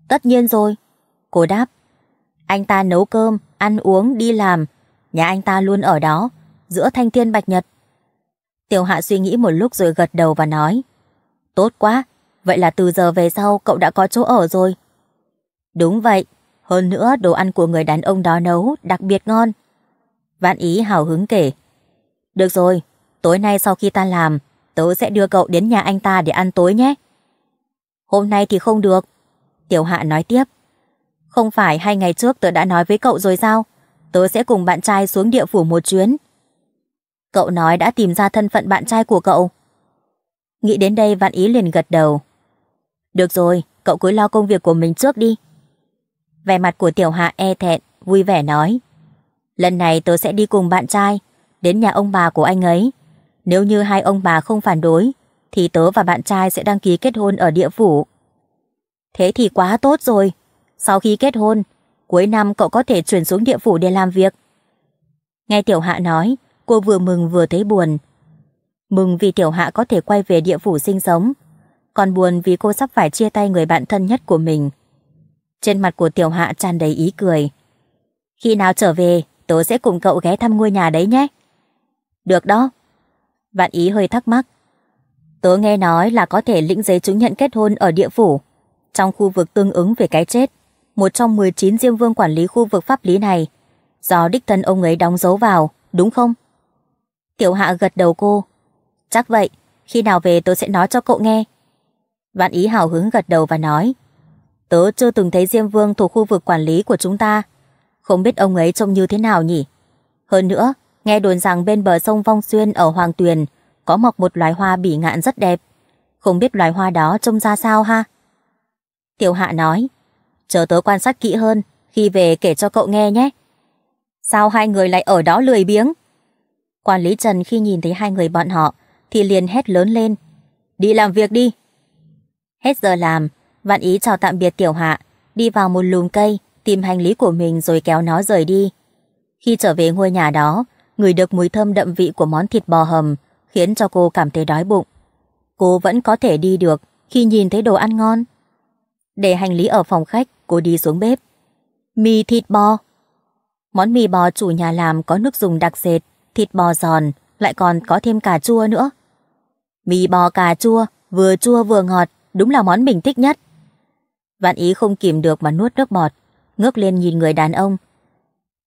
Tất nhiên rồi. Cô đáp. Anh ta nấu cơm, ăn uống, đi làm. Nhà anh ta luôn ở đó, giữa thanh thiên bạch nhật. Tiểu hạ suy nghĩ một lúc rồi gật đầu và nói. Tốt quá, Vậy là từ giờ về sau cậu đã có chỗ ở rồi. Đúng vậy. Hơn nữa đồ ăn của người đàn ông đó nấu đặc biệt ngon. Vạn ý hào hứng kể. Được rồi, tối nay sau khi ta làm, tớ sẽ đưa cậu đến nhà anh ta để ăn tối nhé. Hôm nay thì không được. Tiểu Hạ nói tiếp. Không phải hai ngày trước tớ đã nói với cậu rồi sao? Tớ sẽ cùng bạn trai xuống địa phủ một chuyến. Cậu nói đã tìm ra thân phận bạn trai của cậu. Nghĩ đến đây Vạn Ý liền gật đầu, được rồi, cậu cứ lo công việc của mình trước đi. Vẻ mặt của tiểu hạ e thẹn, vui vẻ nói. Lần này tớ sẽ đi cùng bạn trai, đến nhà ông bà của anh ấy. Nếu như hai ông bà không phản đối, thì tớ và bạn trai sẽ đăng ký kết hôn ở địa phủ. Thế thì quá tốt rồi. Sau khi kết hôn, cuối năm cậu có thể chuyển xuống địa phủ để làm việc. Nghe Tiểu Hạ nói, cô vừa mừng vừa thấy buồn. Mừng vì Tiểu Hạ có thể quay về địa phủ sinh sống, còn buồn vì cô sắp phải chia tay người bạn thân nhất của mình. Trên mặt của Tiểu Hạ tràn đầy ý cười. Khi nào trở về, tớ sẽ cùng cậu ghé thăm ngôi nhà đấy nhé. Được đó. Vạn ý hơi thắc mắc. Tớ nghe nói là có thể lĩnh giấy chứng nhận kết hôn ở địa phủ, trong khu vực tương ứng về cái chết, một trong 19 diêm vương quản lý khu vực pháp lý này, do đích thân ông ấy đóng dấu vào, đúng không? Tiểu Hạ gật đầu cô. Chắc vậy, khi nào về tớ sẽ nói cho cậu nghe. Vạn Ý hào hứng gật đầu và nói Tớ chưa từng thấy Diêm Vương thuộc khu vực quản lý của chúng ta Không biết ông ấy trông như thế nào nhỉ Hơn nữa Nghe đồn rằng bên bờ sông Vong Xuyên ở Hoàng Tuyền Có mọc một loài hoa bỉ ngạn rất đẹp Không biết loài hoa đó trông ra sao ha Tiểu Hạ nói Chờ tớ quan sát kỹ hơn Khi về kể cho cậu nghe nhé Sao hai người lại ở đó lười biếng Quản lý Trần khi nhìn thấy hai người bọn họ Thì liền hét lớn lên Đi làm việc đi Hết giờ làm, Vạn Ý chào tạm biệt Tiểu Hạ, đi vào một lùm cây, tìm hành lý của mình rồi kéo nó rời đi. Khi trở về ngôi nhà đó, người được mùi thơm đậm vị của món thịt bò hầm, khiến cho cô cảm thấy đói bụng. Cô vẫn có thể đi được khi nhìn thấy đồ ăn ngon. Để hành lý ở phòng khách, cô đi xuống bếp. Mì thịt bò. Món mì bò chủ nhà làm có nước dùng đặc dệt, thịt bò giòn, lại còn có thêm cà chua nữa. Mì bò cà chua, vừa chua vừa ngọt, đúng là món mình thích nhất. Vạn ý không kìm được mà nuốt nước bọt, ngước lên nhìn người đàn ông.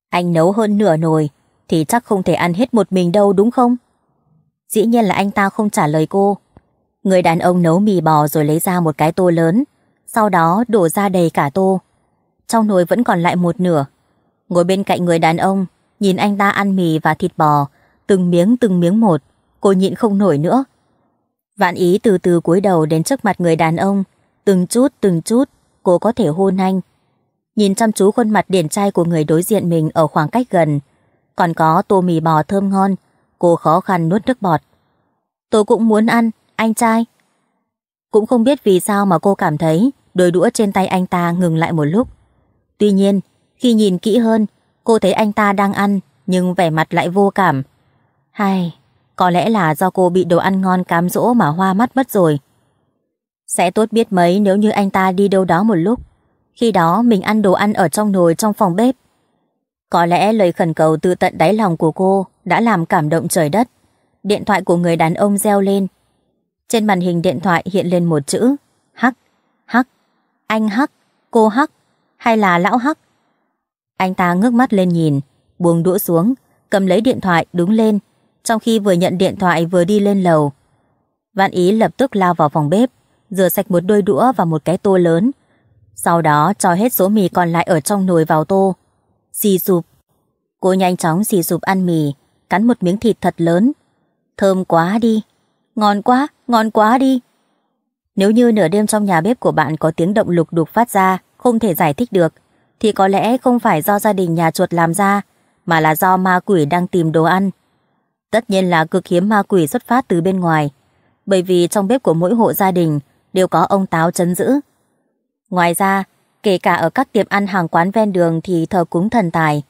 Anh nấu hơn nửa nồi, thì chắc không thể ăn hết một mình đâu đúng không? Dĩ nhiên là anh ta không trả lời cô. Người đàn ông nấu mì bò rồi lấy ra một cái tô lớn, sau đó đổ ra đầy cả tô. Trong nồi vẫn còn lại một nửa. Ngồi bên cạnh người đàn ông, nhìn anh ta ăn mì và thịt bò, từng miếng từng miếng một, cô nhịn không nổi nữa, Vạn ý từ từ cúi đầu đến trước mặt người đàn ông, từng chút từng chút, cô có thể hôn anh. Nhìn chăm chú khuôn mặt điển trai của người đối diện mình ở khoảng cách gần, còn có tô mì bò thơm ngon, cô khó khăn nuốt nước bọt. Tôi cũng muốn ăn, anh trai. Cũng không biết vì sao mà cô cảm thấy đôi đũa trên tay anh ta ngừng lại một lúc. Tuy nhiên, khi nhìn kỹ hơn, cô thấy anh ta đang ăn nhưng vẻ mặt lại vô cảm. Hay. Có lẽ là do cô bị đồ ăn ngon cám dỗ mà hoa mắt mất rồi. Sẽ tốt biết mấy nếu như anh ta đi đâu đó một lúc. Khi đó mình ăn đồ ăn ở trong nồi trong phòng bếp. Có lẽ lời khẩn cầu từ tận đáy lòng của cô đã làm cảm động trời đất. Điện thoại của người đàn ông reo lên. Trên màn hình điện thoại hiện lên một chữ Hắc, Hắc, anh Hắc, cô Hắc, hay là lão Hắc. Anh ta ngước mắt lên nhìn, buông đũa xuống, cầm lấy điện thoại đúng lên, trong khi vừa nhận điện thoại vừa đi lên lầu. Vạn Ý lập tức lao vào phòng bếp, rửa sạch một đôi đũa và một cái tô lớn. Sau đó cho hết số mì còn lại ở trong nồi vào tô. Xì sụp. Cô nhanh chóng xì sụp ăn mì, cắn một miếng thịt thật lớn. Thơm quá đi. Ngon quá, ngon quá đi. Nếu như nửa đêm trong nhà bếp của bạn có tiếng động lục đục phát ra, không thể giải thích được, thì có lẽ không phải do gia đình nhà chuột làm ra, mà là do ma quỷ đang tìm đồ ăn. Tất nhiên là cực hiếm ma quỷ xuất phát từ bên ngoài, bởi vì trong bếp của mỗi hộ gia đình đều có ông táo chấn giữ. Ngoài ra, kể cả ở các tiệm ăn hàng quán ven đường thì thờ cúng thần tài.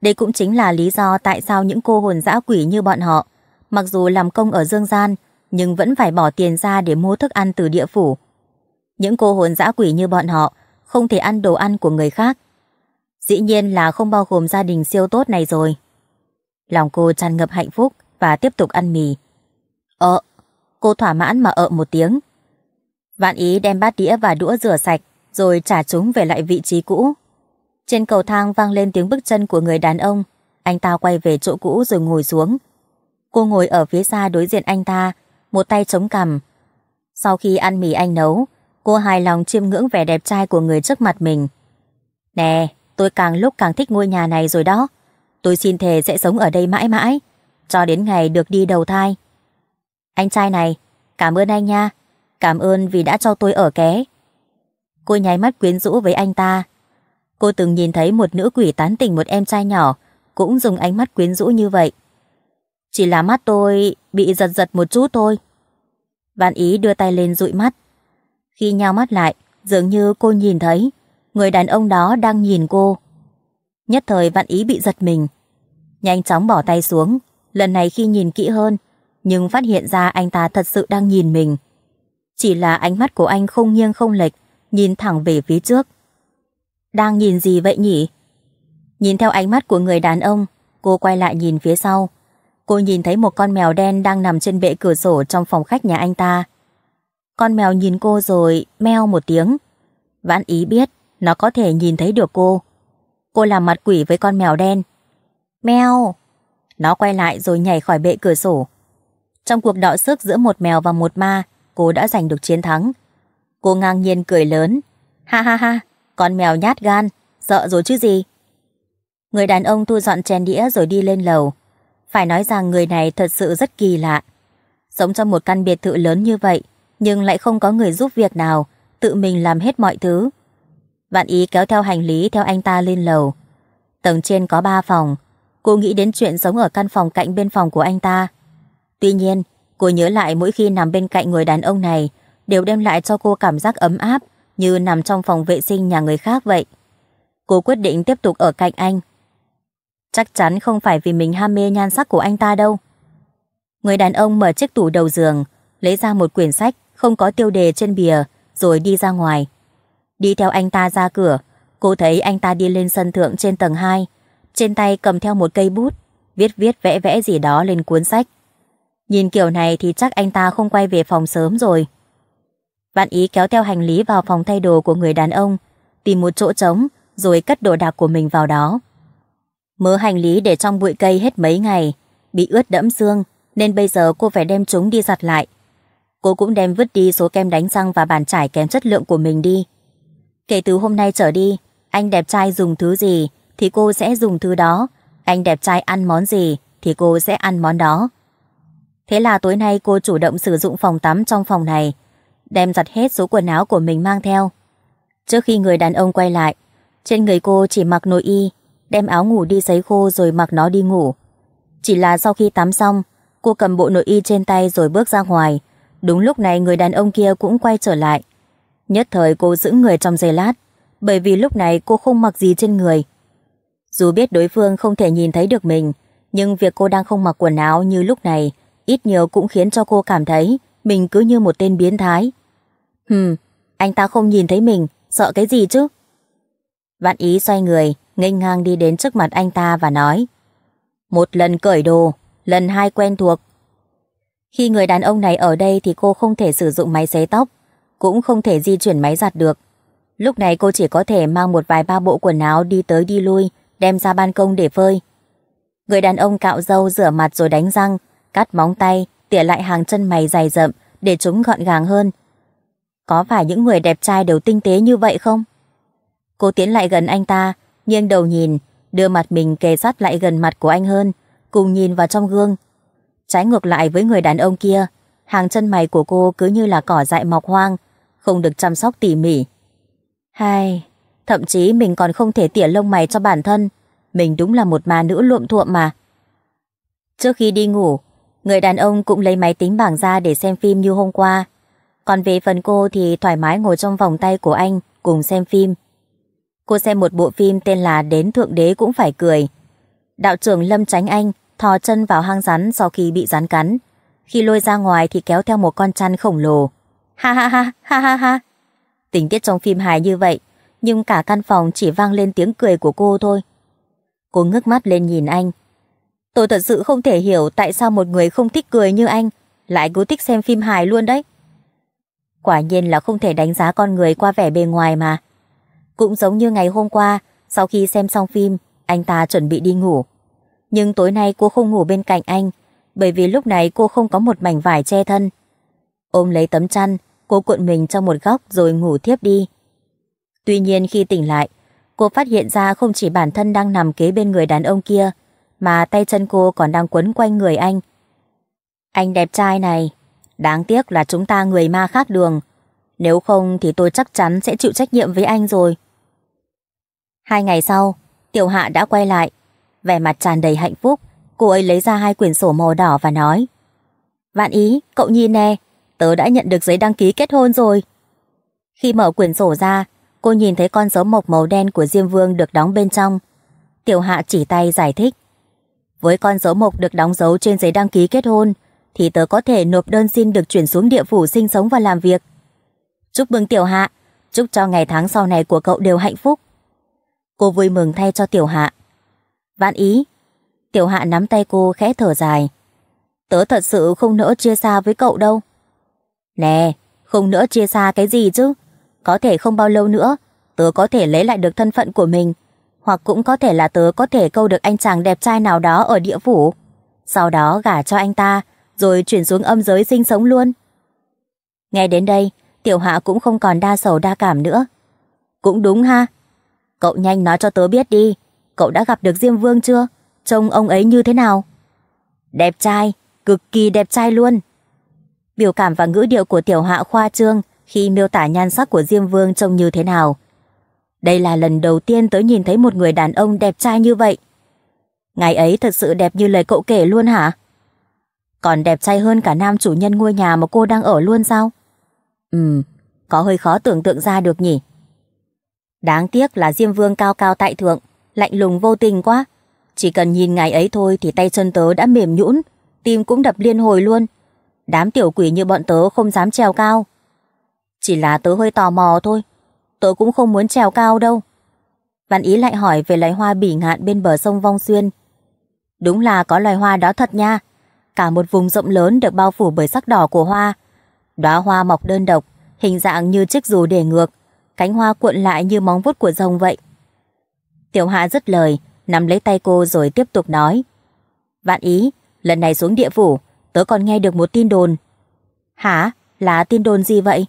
Đây cũng chính là lý do tại sao những cô hồn dã quỷ như bọn họ, mặc dù làm công ở dương gian, nhưng vẫn phải bỏ tiền ra để mua thức ăn từ địa phủ. Những cô hồn dã quỷ như bọn họ không thể ăn đồ ăn của người khác. Dĩ nhiên là không bao gồm gia đình siêu tốt này rồi. Lòng cô tràn ngập hạnh phúc và tiếp tục ăn mì. Ờ, cô thỏa mãn mà ợ một tiếng. Vạn ý đem bát đĩa và đũa rửa sạch rồi trả chúng về lại vị trí cũ. Trên cầu thang vang lên tiếng bước chân của người đàn ông. Anh ta quay về chỗ cũ rồi ngồi xuống. Cô ngồi ở phía xa đối diện anh ta, một tay chống cằm. Sau khi ăn mì anh nấu, cô hài lòng chiêm ngưỡng vẻ đẹp trai của người trước mặt mình. Nè, tôi càng lúc càng thích ngôi nhà này rồi đó. Tôi xin thề sẽ sống ở đây mãi mãi Cho đến ngày được đi đầu thai Anh trai này Cảm ơn anh nha Cảm ơn vì đã cho tôi ở ké Cô nháy mắt quyến rũ với anh ta Cô từng nhìn thấy một nữ quỷ tán tỉnh một em trai nhỏ Cũng dùng ánh mắt quyến rũ như vậy Chỉ là mắt tôi bị giật giật một chút thôi Vạn ý đưa tay lên dụi mắt Khi nhau mắt lại Dường như cô nhìn thấy Người đàn ông đó đang nhìn cô Nhất thời Vạn Ý bị giật mình. Nhanh chóng bỏ tay xuống, lần này khi nhìn kỹ hơn, nhưng phát hiện ra anh ta thật sự đang nhìn mình. Chỉ là ánh mắt của anh không nghiêng không lệch, nhìn thẳng về phía trước. Đang nhìn gì vậy nhỉ? Nhìn theo ánh mắt của người đàn ông, cô quay lại nhìn phía sau. Cô nhìn thấy một con mèo đen đang nằm trên bệ cửa sổ trong phòng khách nhà anh ta. Con mèo nhìn cô rồi meo một tiếng. Vãn ý biết nó có thể nhìn thấy được cô cô làm mặt quỷ với con mèo đen. Mèo! Nó quay lại rồi nhảy khỏi bệ cửa sổ. Trong cuộc đọ sức giữa một mèo và một ma, cô đã giành được chiến thắng. Cô ngang nhiên cười lớn. Ha ha ha, con mèo nhát gan, sợ rồi chứ gì. Người đàn ông thu dọn chén đĩa rồi đi lên lầu. Phải nói rằng người này thật sự rất kỳ lạ. Sống trong một căn biệt thự lớn như vậy, nhưng lại không có người giúp việc nào, tự mình làm hết mọi thứ. Vạn ý kéo theo hành lý theo anh ta lên lầu. Tầng trên có ba phòng. Cô nghĩ đến chuyện sống ở căn phòng cạnh bên phòng của anh ta. Tuy nhiên, cô nhớ lại mỗi khi nằm bên cạnh người đàn ông này đều đem lại cho cô cảm giác ấm áp như nằm trong phòng vệ sinh nhà người khác vậy. Cô quyết định tiếp tục ở cạnh anh. Chắc chắn không phải vì mình ham mê nhan sắc của anh ta đâu. Người đàn ông mở chiếc tủ đầu giường, lấy ra một quyển sách không có tiêu đề trên bìa rồi đi ra ngoài đi theo anh ta ra cửa. Cô thấy anh ta đi lên sân thượng trên tầng 2, trên tay cầm theo một cây bút, viết viết vẽ vẽ gì đó lên cuốn sách. Nhìn kiểu này thì chắc anh ta không quay về phòng sớm rồi. Vạn ý kéo theo hành lý vào phòng thay đồ của người đàn ông, tìm một chỗ trống rồi cất đồ đạc của mình vào đó. Mớ hành lý để trong bụi cây hết mấy ngày, bị ướt đẫm xương nên bây giờ cô phải đem chúng đi giặt lại. Cô cũng đem vứt đi số kem đánh răng và bàn chải kém chất lượng của mình đi. Kể từ hôm nay trở đi, anh đẹp trai dùng thứ gì thì cô sẽ dùng thứ đó. Anh đẹp trai ăn món gì thì cô sẽ ăn món đó. Thế là tối nay cô chủ động sử dụng phòng tắm trong phòng này, đem giặt hết số quần áo của mình mang theo. Trước khi người đàn ông quay lại, trên người cô chỉ mặc nội y, đem áo ngủ đi sấy khô rồi mặc nó đi ngủ. Chỉ là sau khi tắm xong, cô cầm bộ nội y trên tay rồi bước ra ngoài. Đúng lúc này người đàn ông kia cũng quay trở lại, Nhất thời cô giữ người trong giây lát, bởi vì lúc này cô không mặc gì trên người. Dù biết đối phương không thể nhìn thấy được mình, nhưng việc cô đang không mặc quần áo như lúc này, ít nhiều cũng khiến cho cô cảm thấy mình cứ như một tên biến thái. Hừm, anh ta không nhìn thấy mình, sợ cái gì chứ? Vạn ý xoay người, nghênh ngang đi đến trước mặt anh ta và nói Một lần cởi đồ, lần hai quen thuộc. Khi người đàn ông này ở đây thì cô không thể sử dụng máy xấy tóc, cũng không thể di chuyển máy giặt được. Lúc này cô chỉ có thể mang một vài ba bộ quần áo đi tới đi lui, đem ra ban công để phơi. Người đàn ông cạo râu rửa mặt rồi đánh răng, cắt móng tay, tỉa lại hàng chân mày dài rậm để chúng gọn gàng hơn. Có phải những người đẹp trai đều tinh tế như vậy không? Cô tiến lại gần anh ta, nghiêng đầu nhìn, đưa mặt mình kề sát lại gần mặt của anh hơn, cùng nhìn vào trong gương. Trái ngược lại với người đàn ông kia, hàng chân mày của cô cứ như là cỏ dại mọc hoang, không được chăm sóc tỉ mỉ. Hai, thậm chí mình còn không thể tỉa lông mày cho bản thân. Mình đúng là một ma nữ luộm thuộm mà. Trước khi đi ngủ, người đàn ông cũng lấy máy tính bảng ra để xem phim như hôm qua. Còn về phần cô thì thoải mái ngồi trong vòng tay của anh cùng xem phim. Cô xem một bộ phim tên là Đến Thượng Đế cũng phải cười. Đạo trưởng Lâm Tránh Anh thò chân vào hang rắn sau khi bị rắn cắn. Khi lôi ra ngoài thì kéo theo một con chăn khổng lồ. Ha ha ha, ha ha ha. Tình tiết trong phim hài như vậy, nhưng cả căn phòng chỉ vang lên tiếng cười của cô thôi. Cô ngước mắt lên nhìn anh. Tôi thật sự không thể hiểu tại sao một người không thích cười như anh lại cứ thích xem phim hài luôn đấy. Quả nhiên là không thể đánh giá con người qua vẻ bề ngoài mà. Cũng giống như ngày hôm qua, sau khi xem xong phim, anh ta chuẩn bị đi ngủ. Nhưng tối nay cô không ngủ bên cạnh anh, bởi vì lúc này cô không có một mảnh vải che thân. Ôm lấy tấm chăn, cô cuộn mình trong một góc rồi ngủ thiếp đi. Tuy nhiên khi tỉnh lại, cô phát hiện ra không chỉ bản thân đang nằm kế bên người đàn ông kia, mà tay chân cô còn đang quấn quanh người anh. Anh đẹp trai này, đáng tiếc là chúng ta người ma khác đường. Nếu không thì tôi chắc chắn sẽ chịu trách nhiệm với anh rồi. Hai ngày sau, Tiểu Hạ đã quay lại. Vẻ mặt tràn đầy hạnh phúc, cô ấy lấy ra hai quyển sổ màu đỏ và nói. Vạn ý, cậu nhìn nè, tớ đã nhận được giấy đăng ký kết hôn rồi. Khi mở quyển sổ ra, cô nhìn thấy con dấu mộc màu đen của Diêm Vương được đóng bên trong. Tiểu Hạ chỉ tay giải thích. Với con dấu mộc được đóng dấu trên giấy đăng ký kết hôn, thì tớ có thể nộp đơn xin được chuyển xuống địa phủ sinh sống và làm việc. Chúc mừng Tiểu Hạ, chúc cho ngày tháng sau này của cậu đều hạnh phúc. Cô vui mừng thay cho Tiểu Hạ. Vạn ý, Tiểu Hạ nắm tay cô khẽ thở dài. Tớ thật sự không nỡ chia xa với cậu đâu. Nè, không nữa chia xa cái gì chứ. Có thể không bao lâu nữa, tớ có thể lấy lại được thân phận của mình. Hoặc cũng có thể là tớ có thể câu được anh chàng đẹp trai nào đó ở địa phủ. Sau đó gả cho anh ta, rồi chuyển xuống âm giới sinh sống luôn. Nghe đến đây, tiểu hạ cũng không còn đa sầu đa cảm nữa. Cũng đúng ha. Cậu nhanh nói cho tớ biết đi, cậu đã gặp được Diêm Vương chưa? Trông ông ấy như thế nào? Đẹp trai, cực kỳ đẹp trai luôn biểu cảm và ngữ điệu của tiểu hạ khoa trương khi miêu tả nhan sắc của Diêm Vương trông như thế nào. Đây là lần đầu tiên tớ nhìn thấy một người đàn ông đẹp trai như vậy. ngài ấy thật sự đẹp như lời cậu kể luôn hả? Còn đẹp trai hơn cả nam chủ nhân ngôi nhà mà cô đang ở luôn sao? Ừm, có hơi khó tưởng tượng ra được nhỉ. Đáng tiếc là Diêm Vương cao cao tại thượng, lạnh lùng vô tình quá. Chỉ cần nhìn ngài ấy thôi thì tay chân tớ đã mềm nhũn, tim cũng đập liên hồi luôn. Đám tiểu quỷ như bọn tớ không dám trèo cao. Chỉ là tớ hơi tò mò thôi. Tớ cũng không muốn trèo cao đâu. Văn ý lại hỏi về loài hoa bỉ ngạn bên bờ sông Vong Xuyên. Đúng là có loài hoa đó thật nha. Cả một vùng rộng lớn được bao phủ bởi sắc đỏ của hoa. Đóa hoa mọc đơn độc, hình dạng như chiếc dù để ngược. Cánh hoa cuộn lại như móng vuốt của rồng vậy. Tiểu hạ dứt lời, nắm lấy tay cô rồi tiếp tục nói. Vạn ý, lần này xuống địa phủ, tớ còn nghe được một tin đồn. Hả? Là tin đồn gì vậy?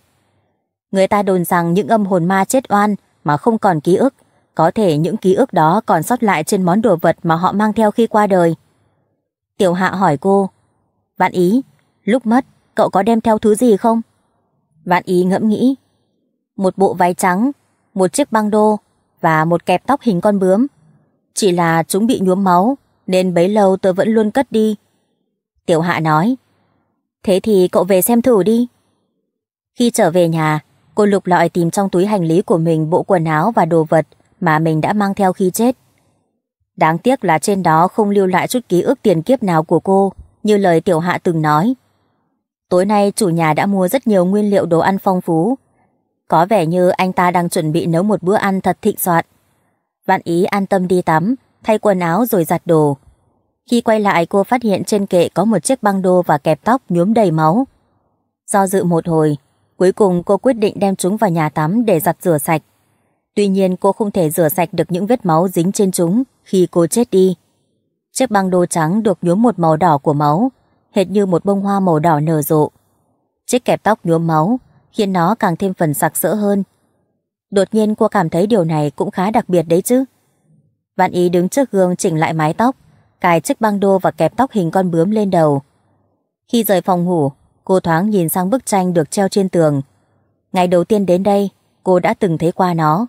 Người ta đồn rằng những âm hồn ma chết oan mà không còn ký ức. Có thể những ký ức đó còn sót lại trên món đồ vật mà họ mang theo khi qua đời. Tiểu hạ hỏi cô. Vạn ý, lúc mất, cậu có đem theo thứ gì không? Vạn ý ngẫm nghĩ. Một bộ váy trắng, một chiếc băng đô và một kẹp tóc hình con bướm. Chỉ là chúng bị nhuốm máu nên bấy lâu tớ vẫn luôn cất đi Tiểu Hạ nói. Thế thì cậu về xem thử đi. Khi trở về nhà, cô lục lọi tìm trong túi hành lý của mình bộ quần áo và đồ vật mà mình đã mang theo khi chết. Đáng tiếc là trên đó không lưu lại chút ký ức tiền kiếp nào của cô, như lời Tiểu Hạ từng nói. Tối nay chủ nhà đã mua rất nhiều nguyên liệu đồ ăn phong phú. Có vẻ như anh ta đang chuẩn bị nấu một bữa ăn thật thịnh soạn. Bạn ý an tâm đi tắm, thay quần áo rồi giặt đồ, khi quay lại cô phát hiện trên kệ có một chiếc băng đô và kẹp tóc nhuốm đầy máu. Do dự một hồi, cuối cùng cô quyết định đem chúng vào nhà tắm để giặt rửa sạch. Tuy nhiên cô không thể rửa sạch được những vết máu dính trên chúng khi cô chết đi. Chiếc băng đô trắng được nhuốm một màu đỏ của máu, hệt như một bông hoa màu đỏ nở rộ. Chiếc kẹp tóc nhuốm máu khiến nó càng thêm phần sặc sỡ hơn. Đột nhiên cô cảm thấy điều này cũng khá đặc biệt đấy chứ. Bạn ý đứng trước gương chỉnh lại mái tóc, cài chiếc băng đô và kẹp tóc hình con bướm lên đầu. Khi rời phòng ngủ, cô thoáng nhìn sang bức tranh được treo trên tường. Ngày đầu tiên đến đây, cô đã từng thấy qua nó.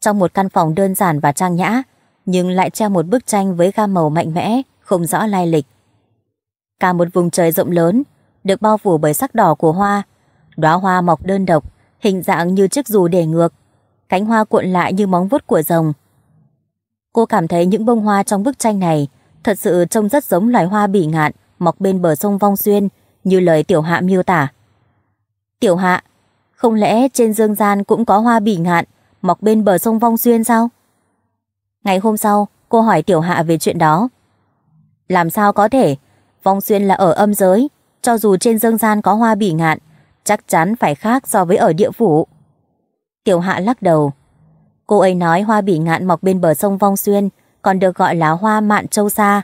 Trong một căn phòng đơn giản và trang nhã, nhưng lại treo một bức tranh với gam màu mạnh mẽ, không rõ lai lịch. Cả một vùng trời rộng lớn, được bao phủ bởi sắc đỏ của hoa. Đóa hoa mọc đơn độc, hình dạng như chiếc dù để ngược, cánh hoa cuộn lại như móng vuốt của rồng. Cô cảm thấy những bông hoa trong bức tranh này Thật sự trông rất giống loài hoa bỉ ngạn mọc bên bờ sông Vong Xuyên như lời Tiểu Hạ miêu tả. Tiểu Hạ, không lẽ trên dương gian cũng có hoa bỉ ngạn mọc bên bờ sông Vong Xuyên sao? Ngày hôm sau, cô hỏi Tiểu Hạ về chuyện đó. Làm sao có thể? Vong Xuyên là ở âm giới, cho dù trên dương gian có hoa bỉ ngạn, chắc chắn phải khác so với ở địa phủ. Tiểu Hạ lắc đầu. Cô ấy nói hoa bỉ ngạn mọc bên bờ sông Vong Xuyên còn được gọi là hoa mạn châu sa.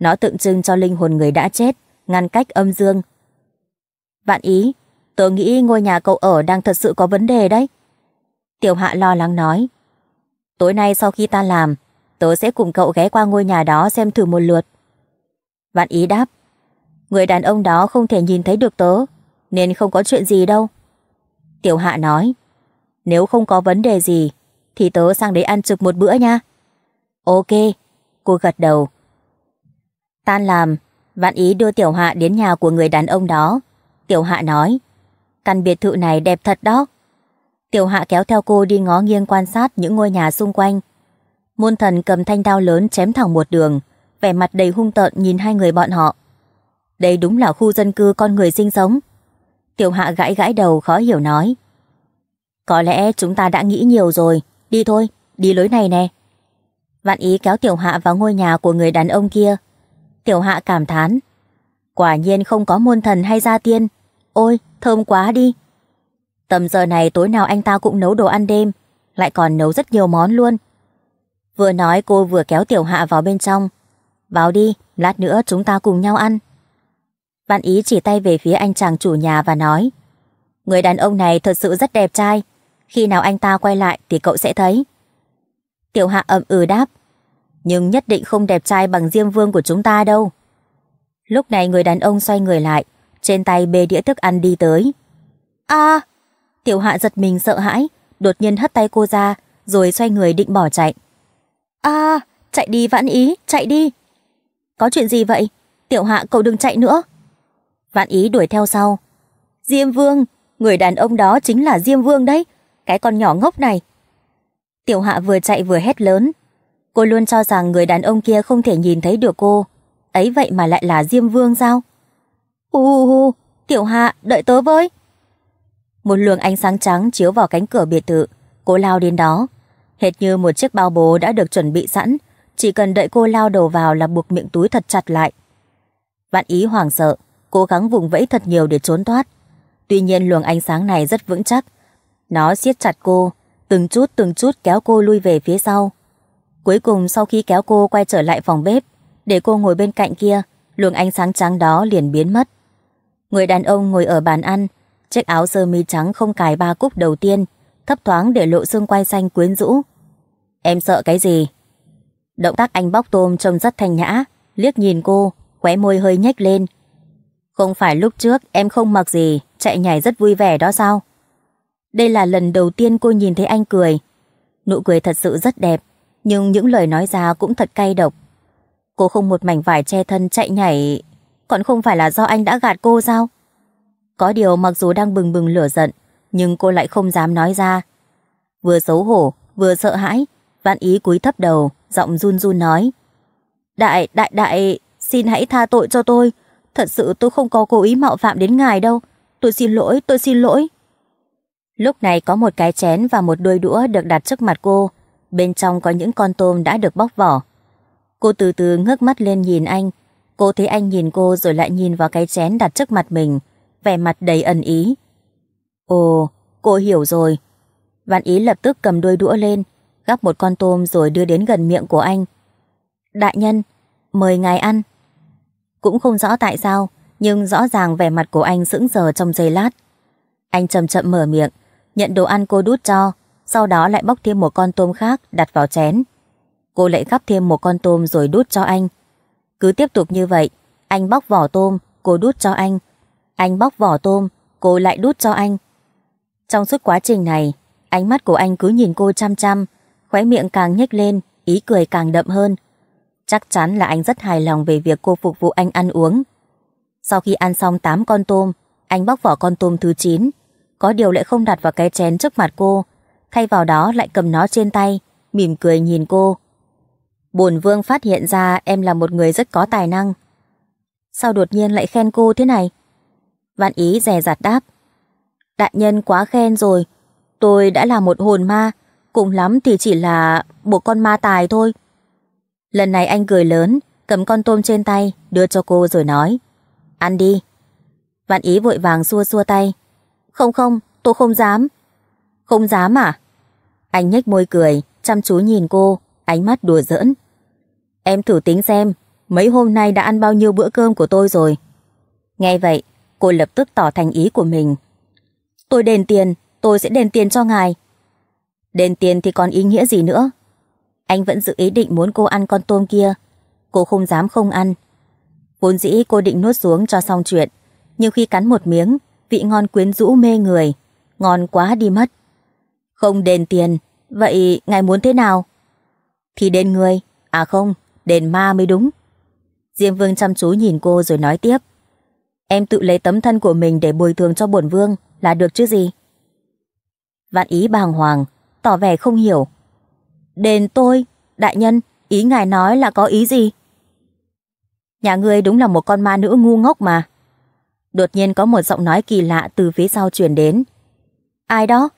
Nó tượng trưng cho linh hồn người đã chết, ngăn cách âm dương. Vạn ý, tớ nghĩ ngôi nhà cậu ở đang thật sự có vấn đề đấy. Tiểu hạ lo lắng nói. Tối nay sau khi ta làm, tớ sẽ cùng cậu ghé qua ngôi nhà đó xem thử một lượt. Vạn ý đáp. Người đàn ông đó không thể nhìn thấy được tớ, nên không có chuyện gì đâu. Tiểu hạ nói. Nếu không có vấn đề gì, thì tớ sang đấy ăn trực một bữa nha. Ok, cô gật đầu. Tan làm, Vạn Ý đưa Tiểu Hạ đến nhà của người đàn ông đó. Tiểu Hạ nói, căn biệt thự này đẹp thật đó. Tiểu Hạ kéo theo cô đi ngó nghiêng quan sát những ngôi nhà xung quanh. Môn thần cầm thanh đao lớn chém thẳng một đường, vẻ mặt đầy hung tợn nhìn hai người bọn họ. Đây đúng là khu dân cư con người sinh sống. Tiểu Hạ gãi gãi đầu khó hiểu nói. Có lẽ chúng ta đã nghĩ nhiều rồi, đi thôi, đi lối này nè. Vạn ý kéo Tiểu Hạ vào ngôi nhà của người đàn ông kia. Tiểu Hạ cảm thán. Quả nhiên không có môn thần hay gia tiên. Ôi, thơm quá đi. Tầm giờ này tối nào anh ta cũng nấu đồ ăn đêm, lại còn nấu rất nhiều món luôn. Vừa nói cô vừa kéo Tiểu Hạ vào bên trong. Vào đi, lát nữa chúng ta cùng nhau ăn. Vạn ý chỉ tay về phía anh chàng chủ nhà và nói. Người đàn ông này thật sự rất đẹp trai. Khi nào anh ta quay lại thì cậu sẽ thấy. Tiểu hạ ậm ừ đáp. Nhưng nhất định không đẹp trai bằng Diêm Vương của chúng ta đâu. Lúc này người đàn ông xoay người lại, trên tay bê đĩa thức ăn đi tới. a Tiểu hạ giật mình sợ hãi, đột nhiên hất tay cô ra, rồi xoay người định bỏ chạy. a chạy đi vãn ý, chạy đi. Có chuyện gì vậy? Tiểu hạ cậu đừng chạy nữa. Vạn ý đuổi theo sau. Diêm Vương, người đàn ông đó chính là Diêm Vương đấy. Cái con nhỏ ngốc này, Tiểu hạ vừa chạy vừa hét lớn. Cô luôn cho rằng người đàn ông kia không thể nhìn thấy được cô. Ấy vậy mà lại là Diêm Vương sao? Hu hu hu, tiểu hạ, đợi tớ với. Một luồng ánh sáng trắng chiếu vào cánh cửa biệt thự. Cô lao đến đó. Hệt như một chiếc bao bố đã được chuẩn bị sẵn. Chỉ cần đợi cô lao đầu vào là buộc miệng túi thật chặt lại. Vạn ý hoảng sợ, cố gắng vùng vẫy thật nhiều để trốn thoát. Tuy nhiên luồng ánh sáng này rất vững chắc. Nó siết chặt cô, từng chút từng chút kéo cô lui về phía sau. Cuối cùng sau khi kéo cô quay trở lại phòng bếp, để cô ngồi bên cạnh kia, luồng ánh sáng trắng đó liền biến mất. Người đàn ông ngồi ở bàn ăn, chiếc áo sơ mi trắng không cài ba cúc đầu tiên, thấp thoáng để lộ xương quai xanh quyến rũ. Em sợ cái gì? Động tác anh bóc tôm trông rất thanh nhã, liếc nhìn cô, khóe môi hơi nhếch lên. Không phải lúc trước em không mặc gì, chạy nhảy rất vui vẻ đó sao? Đây là lần đầu tiên cô nhìn thấy anh cười. Nụ cười thật sự rất đẹp, nhưng những lời nói ra cũng thật cay độc. Cô không một mảnh vải che thân chạy nhảy, còn không phải là do anh đã gạt cô sao? Có điều mặc dù đang bừng bừng lửa giận, nhưng cô lại không dám nói ra. Vừa xấu hổ, vừa sợ hãi, vạn ý cúi thấp đầu, giọng run run nói. Đại, đại, đại, xin hãy tha tội cho tôi. Thật sự tôi không có cố ý mạo phạm đến ngài đâu. Tôi xin lỗi, tôi xin lỗi. Lúc này có một cái chén và một đôi đũa được đặt trước mặt cô. Bên trong có những con tôm đã được bóc vỏ. Cô từ từ ngước mắt lên nhìn anh. Cô thấy anh nhìn cô rồi lại nhìn vào cái chén đặt trước mặt mình. Vẻ mặt đầy ẩn ý. Ồ, cô hiểu rồi. Văn ý lập tức cầm đôi đũa lên, gắp một con tôm rồi đưa đến gần miệng của anh. Đại nhân, mời ngài ăn. Cũng không rõ tại sao, nhưng rõ ràng vẻ mặt của anh sững sờ trong giây lát. Anh chậm chậm mở miệng, nhận đồ ăn cô đút cho, sau đó lại bóc thêm một con tôm khác đặt vào chén. Cô lại gắp thêm một con tôm rồi đút cho anh. Cứ tiếp tục như vậy, anh bóc vỏ tôm, cô đút cho anh. Anh bóc vỏ tôm, cô lại đút cho anh. Trong suốt quá trình này, ánh mắt của anh cứ nhìn cô chăm chăm, khóe miệng càng nhếch lên, ý cười càng đậm hơn. Chắc chắn là anh rất hài lòng về việc cô phục vụ anh ăn uống. Sau khi ăn xong 8 con tôm, anh bóc vỏ con tôm thứ 9, có điều lại không đặt vào cái chén trước mặt cô, thay vào đó lại cầm nó trên tay, mỉm cười nhìn cô. Bồn vương phát hiện ra em là một người rất có tài năng. Sao đột nhiên lại khen cô thế này? Vạn ý rè rạt đáp. Đại nhân quá khen rồi, tôi đã là một hồn ma, cùng lắm thì chỉ là một con ma tài thôi. Lần này anh cười lớn, cầm con tôm trên tay, đưa cho cô rồi nói. Ăn đi. Vạn ý vội vàng xua xua tay, không không, tôi không dám. Không dám à? Anh nhếch môi cười, chăm chú nhìn cô, ánh mắt đùa giỡn. Em thử tính xem, mấy hôm nay đã ăn bao nhiêu bữa cơm của tôi rồi. Nghe vậy, cô lập tức tỏ thành ý của mình. Tôi đền tiền, tôi sẽ đền tiền cho ngài. Đền tiền thì còn ý nghĩa gì nữa? Anh vẫn giữ ý định muốn cô ăn con tôm kia. Cô không dám không ăn. Vốn dĩ cô định nuốt xuống cho xong chuyện, nhưng khi cắn một miếng, vị ngon quyến rũ mê người, ngon quá đi mất. Không đền tiền, vậy ngài muốn thế nào? Thì đền người, à không, đền ma mới đúng. Diêm Vương chăm chú nhìn cô rồi nói tiếp. Em tự lấy tấm thân của mình để bồi thường cho bổn vương là được chứ gì? Vạn ý bàng hoàng, tỏ vẻ không hiểu. Đền tôi, đại nhân, ý ngài nói là có ý gì? Nhà ngươi đúng là một con ma nữ ngu ngốc mà. Đột nhiên có một giọng nói kỳ lạ từ phía sau truyền đến. Ai đó?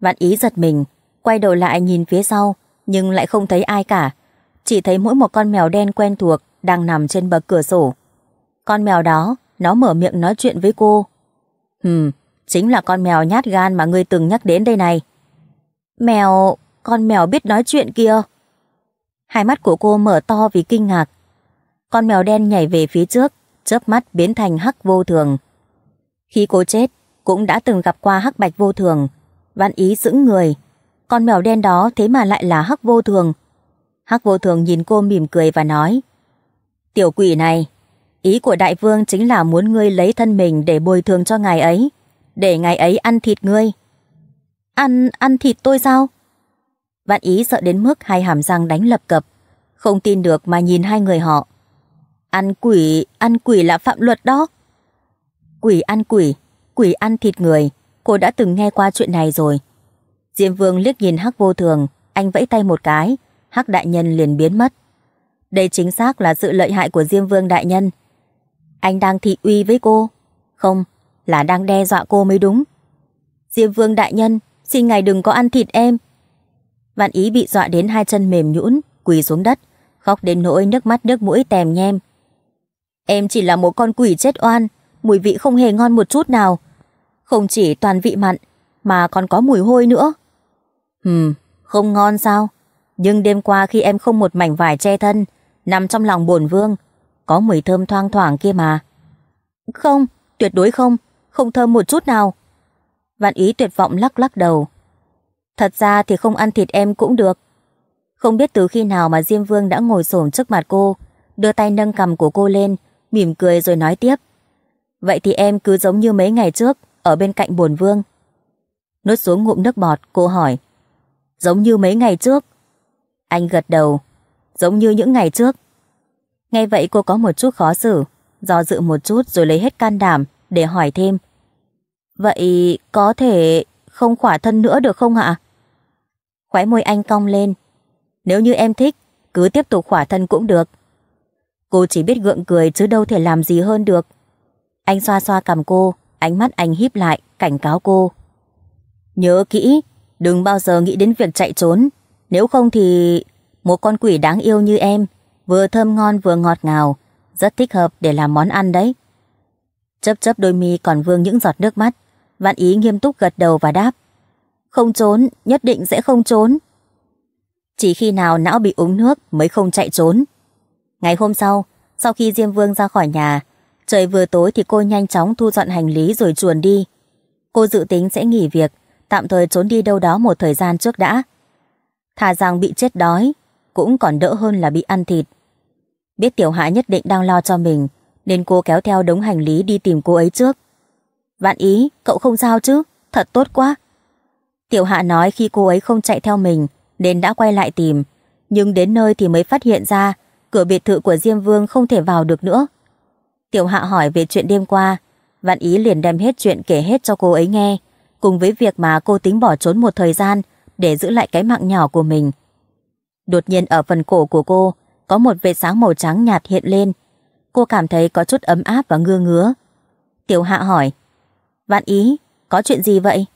Vạn ý giật mình, quay đầu lại nhìn phía sau, nhưng lại không thấy ai cả. Chỉ thấy mỗi một con mèo đen quen thuộc đang nằm trên bậc cửa sổ. Con mèo đó, nó mở miệng nói chuyện với cô. Hừm, chính là con mèo nhát gan mà ngươi từng nhắc đến đây này. Mèo, con mèo biết nói chuyện kia. Hai mắt của cô mở to vì kinh ngạc. Con mèo đen nhảy về phía trước, chớp mắt biến thành hắc vô thường. Khi cô chết, cũng đã từng gặp qua hắc bạch vô thường. Văn ý giữ người. Con mèo đen đó thế mà lại là hắc vô thường. Hắc vô thường nhìn cô mỉm cười và nói. Tiểu quỷ này, ý của đại vương chính là muốn ngươi lấy thân mình để bồi thường cho ngài ấy. Để ngài ấy ăn thịt ngươi. Ăn, ăn thịt tôi sao? Văn ý sợ đến mức hai hàm răng đánh lập cập. Không tin được mà nhìn hai người họ. Ăn quỷ, ăn quỷ là phạm luật đó. Quỷ ăn quỷ, quỷ ăn thịt người, cô đã từng nghe qua chuyện này rồi. Diêm Vương liếc nhìn Hắc vô thường, anh vẫy tay một cái, Hắc đại nhân liền biến mất. Đây chính xác là sự lợi hại của Diêm Vương đại nhân. Anh đang thị uy với cô. Không, là đang đe dọa cô mới đúng. Diêm Vương đại nhân, xin ngài đừng có ăn thịt em. Vạn ý bị dọa đến hai chân mềm nhũn, quỳ xuống đất, khóc đến nỗi nước mắt nước mũi tèm nhem, Em chỉ là một con quỷ chết oan, mùi vị không hề ngon một chút nào. Không chỉ toàn vị mặn, mà còn có mùi hôi nữa. Hừm, không ngon sao? Nhưng đêm qua khi em không một mảnh vải che thân, nằm trong lòng bồn vương, có mùi thơm thoang thoảng kia mà. Không, tuyệt đối không, không thơm một chút nào. Vạn ý tuyệt vọng lắc lắc đầu. Thật ra thì không ăn thịt em cũng được. Không biết từ khi nào mà Diêm Vương đã ngồi xổm trước mặt cô, đưa tay nâng cầm của cô lên, mỉm cười rồi nói tiếp. Vậy thì em cứ giống như mấy ngày trước, ở bên cạnh buồn vương. Nuốt xuống ngụm nước bọt, cô hỏi. Giống như mấy ngày trước. Anh gật đầu. Giống như những ngày trước. Nghe vậy cô có một chút khó xử, do dự một chút rồi lấy hết can đảm để hỏi thêm. Vậy có thể không khỏa thân nữa được không ạ? Khóe môi anh cong lên. Nếu như em thích, cứ tiếp tục khỏa thân cũng được. Cô chỉ biết gượng cười chứ đâu thể làm gì hơn được. Anh xoa xoa cầm cô, ánh mắt anh híp lại, cảnh cáo cô. Nhớ kỹ, đừng bao giờ nghĩ đến việc chạy trốn. Nếu không thì... Một con quỷ đáng yêu như em, vừa thơm ngon vừa ngọt ngào, rất thích hợp để làm món ăn đấy. Chấp chấp đôi mi còn vương những giọt nước mắt, vạn ý nghiêm túc gật đầu và đáp. Không trốn, nhất định sẽ không trốn. Chỉ khi nào não bị uống nước mới không chạy trốn. Ngày hôm sau, sau khi Diêm Vương ra khỏi nhà, trời vừa tối thì cô nhanh chóng thu dọn hành lý rồi chuồn đi. Cô dự tính sẽ nghỉ việc, tạm thời trốn đi đâu đó một thời gian trước đã. Thà rằng bị chết đói, cũng còn đỡ hơn là bị ăn thịt. Biết Tiểu Hạ nhất định đang lo cho mình, nên cô kéo theo đống hành lý đi tìm cô ấy trước. Vạn ý, cậu không sao chứ, thật tốt quá. Tiểu Hạ nói khi cô ấy không chạy theo mình, nên đã quay lại tìm, nhưng đến nơi thì mới phát hiện ra cửa biệt thự của Diêm Vương không thể vào được nữa. Tiểu Hạ hỏi về chuyện đêm qua, Vạn Ý liền đem hết chuyện kể hết cho cô ấy nghe, cùng với việc mà cô tính bỏ trốn một thời gian để giữ lại cái mạng nhỏ của mình. Đột nhiên ở phần cổ của cô có một vệt sáng màu trắng nhạt hiện lên. Cô cảm thấy có chút ấm áp và ngưa ngứa. Tiểu Hạ hỏi, Vạn Ý, có chuyện gì vậy?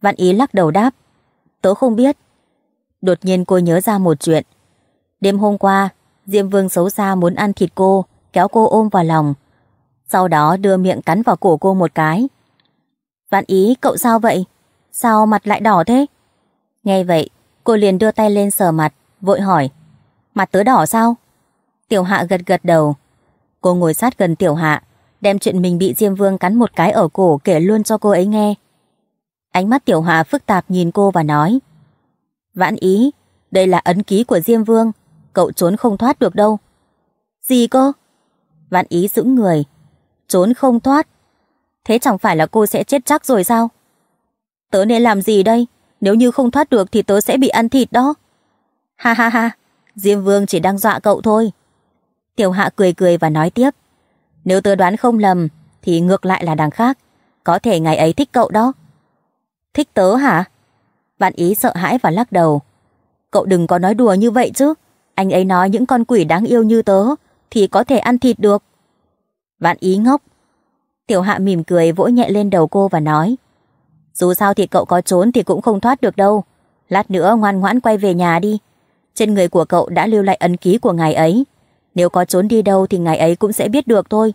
Vạn Ý lắc đầu đáp, tớ không biết. Đột nhiên cô nhớ ra một chuyện. Đêm hôm qua, Diêm Vương xấu xa muốn ăn thịt cô, kéo cô ôm vào lòng. Sau đó đưa miệng cắn vào cổ cô một cái. Vạn ý, cậu sao vậy? Sao mặt lại đỏ thế? Nghe vậy, cô liền đưa tay lên sờ mặt, vội hỏi. Mặt tớ đỏ sao? Tiểu hạ gật gật đầu. Cô ngồi sát gần tiểu hạ, đem chuyện mình bị Diêm Vương cắn một cái ở cổ kể luôn cho cô ấy nghe. Ánh mắt tiểu hạ phức tạp nhìn cô và nói. Vãn ý, đây là ấn ký của Diêm Vương, cậu trốn không thoát được đâu. Gì cơ? Vạn ý giữ người. Trốn không thoát. Thế chẳng phải là cô sẽ chết chắc rồi sao? Tớ nên làm gì đây? Nếu như không thoát được thì tớ sẽ bị ăn thịt đó. Ha ha ha, Diêm Vương chỉ đang dọa cậu thôi. Tiểu Hạ cười cười và nói tiếp. Nếu tớ đoán không lầm thì ngược lại là đằng khác. Có thể ngày ấy thích cậu đó. Thích tớ hả? Vạn ý sợ hãi và lắc đầu. Cậu đừng có nói đùa như vậy chứ anh ấy nói những con quỷ đáng yêu như tớ thì có thể ăn thịt được. Vạn ý ngốc. Tiểu hạ mỉm cười vỗ nhẹ lên đầu cô và nói. Dù sao thì cậu có trốn thì cũng không thoát được đâu. Lát nữa ngoan ngoãn quay về nhà đi. Trên người của cậu đã lưu lại ấn ký của ngài ấy. Nếu có trốn đi đâu thì ngài ấy cũng sẽ biết được thôi.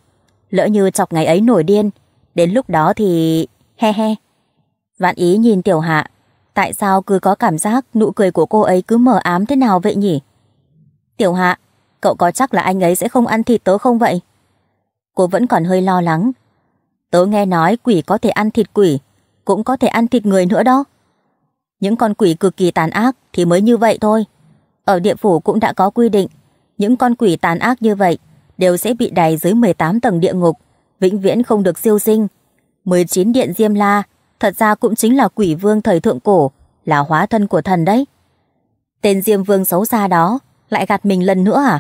Lỡ như chọc ngài ấy nổi điên. Đến lúc đó thì... He he. Vạn ý nhìn tiểu hạ. Tại sao cứ có cảm giác nụ cười của cô ấy cứ mờ ám thế nào vậy nhỉ? Tiểu Hạ, cậu có chắc là anh ấy sẽ không ăn thịt tớ không vậy? Cô vẫn còn hơi lo lắng. Tớ nghe nói quỷ có thể ăn thịt quỷ, cũng có thể ăn thịt người nữa đó. Những con quỷ cực kỳ tàn ác thì mới như vậy thôi. Ở địa phủ cũng đã có quy định, những con quỷ tàn ác như vậy đều sẽ bị đày dưới 18 tầng địa ngục, vĩnh viễn không được siêu sinh. 19 điện Diêm La, thật ra cũng chính là quỷ vương thời thượng cổ, là hóa thân của thần đấy. Tên Diêm Vương xấu xa đó, lại gạt mình lần nữa à?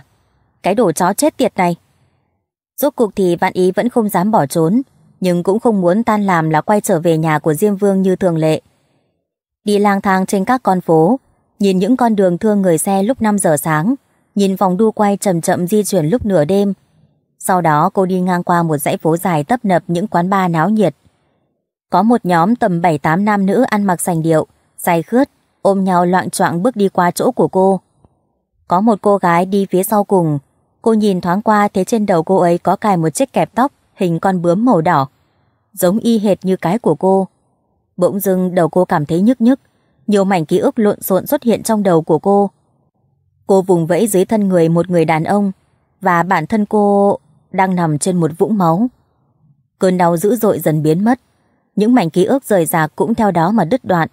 Cái đồ chó chết tiệt này. Rốt cuộc thì Vạn Ý vẫn không dám bỏ trốn, nhưng cũng không muốn tan làm là quay trở về nhà của Diêm Vương như thường lệ. Đi lang thang trên các con phố, nhìn những con đường thương người xe lúc 5 giờ sáng, nhìn vòng đu quay chậm chậm di chuyển lúc nửa đêm. Sau đó cô đi ngang qua một dãy phố dài tấp nập những quán bar náo nhiệt. Có một nhóm tầm 7-8 nam nữ ăn mặc sành điệu, dài khướt, ôm nhau loạn choạng bước đi qua chỗ của cô. Có một cô gái đi phía sau cùng. Cô nhìn thoáng qua thấy trên đầu cô ấy có cài một chiếc kẹp tóc hình con bướm màu đỏ. Giống y hệt như cái của cô. Bỗng dưng đầu cô cảm thấy nhức nhức. Nhiều mảnh ký ức lộn xộn xuất hiện trong đầu của cô. Cô vùng vẫy dưới thân người một người đàn ông và bản thân cô đang nằm trên một vũng máu. Cơn đau dữ dội dần biến mất. Những mảnh ký ức rời rạc cũng theo đó mà đứt đoạn.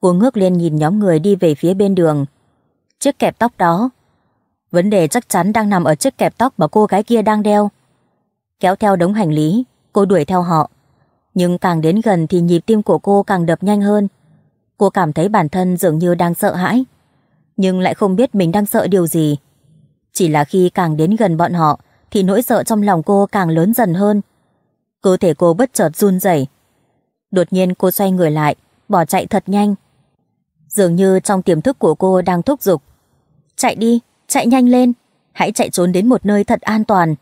Cô ngước lên nhìn nhóm người đi về phía bên đường chiếc kẹp tóc đó. Vấn đề chắc chắn đang nằm ở chiếc kẹp tóc mà cô gái kia đang đeo. Kéo theo đống hành lý, cô đuổi theo họ. Nhưng càng đến gần thì nhịp tim của cô càng đập nhanh hơn. Cô cảm thấy bản thân dường như đang sợ hãi, nhưng lại không biết mình đang sợ điều gì. Chỉ là khi càng đến gần bọn họ thì nỗi sợ trong lòng cô càng lớn dần hơn. Cơ thể cô bất chợt run rẩy. Đột nhiên cô xoay người lại, bỏ chạy thật nhanh. Dường như trong tiềm thức của cô đang thúc giục chạy đi, chạy nhanh lên, hãy chạy trốn đến một nơi thật an toàn.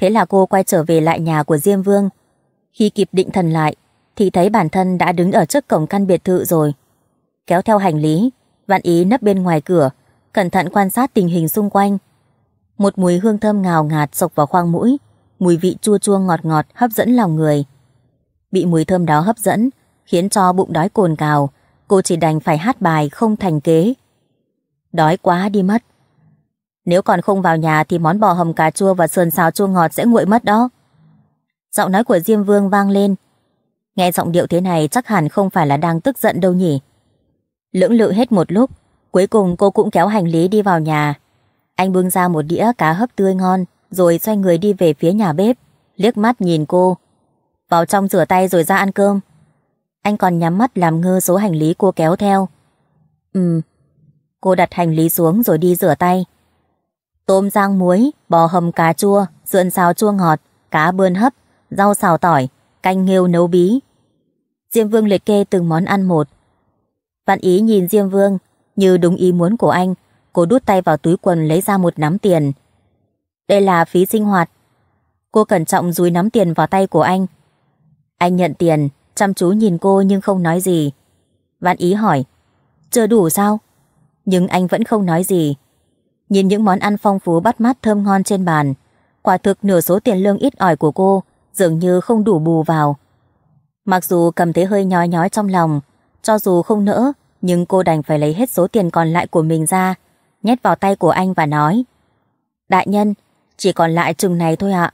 Thế là cô quay trở về lại nhà của Diêm Vương. Khi kịp định thần lại, thì thấy bản thân đã đứng ở trước cổng căn biệt thự rồi. Kéo theo hành lý, Vạn Ý nấp bên ngoài cửa, cẩn thận quan sát tình hình xung quanh. Một mùi hương thơm ngào ngạt sộc vào khoang mũi, mùi vị chua chua ngọt ngọt hấp dẫn lòng người. Bị mùi thơm đó hấp dẫn, khiến cho bụng đói cồn cào, cô chỉ đành phải hát bài không thành kế Đói quá đi mất. Nếu còn không vào nhà thì món bò hầm cà chua và sườn xào chua ngọt sẽ nguội mất đó. Giọng nói của Diêm Vương vang lên. Nghe giọng điệu thế này chắc hẳn không phải là đang tức giận đâu nhỉ. Lưỡng lự hết một lúc, cuối cùng cô cũng kéo hành lý đi vào nhà. Anh bưng ra một đĩa cá hấp tươi ngon, rồi xoay người đi về phía nhà bếp, liếc mắt nhìn cô. Vào trong rửa tay rồi ra ăn cơm. Anh còn nhắm mắt làm ngơ số hành lý cô kéo theo. Ừm, Cô đặt hành lý xuống rồi đi rửa tay. Tôm rang muối, bò hầm cá chua, sườn xào chua ngọt, cá bươn hấp, rau xào tỏi, canh nghêu nấu bí. Diêm Vương liệt kê từng món ăn một. Văn Ý nhìn Diêm Vương, như đúng ý muốn của anh, cô đút tay vào túi quần lấy ra một nắm tiền. Đây là phí sinh hoạt. Cô cẩn trọng dúi nắm tiền vào tay của anh. Anh nhận tiền, chăm chú nhìn cô nhưng không nói gì. Văn Ý hỏi, chưa đủ sao? nhưng anh vẫn không nói gì. Nhìn những món ăn phong phú bắt mắt thơm ngon trên bàn, quả thực nửa số tiền lương ít ỏi của cô dường như không đủ bù vào. Mặc dù cầm thấy hơi nhói nhói trong lòng, cho dù không nỡ, nhưng cô đành phải lấy hết số tiền còn lại của mình ra, nhét vào tay của anh và nói. Đại nhân, chỉ còn lại chừng này thôi ạ.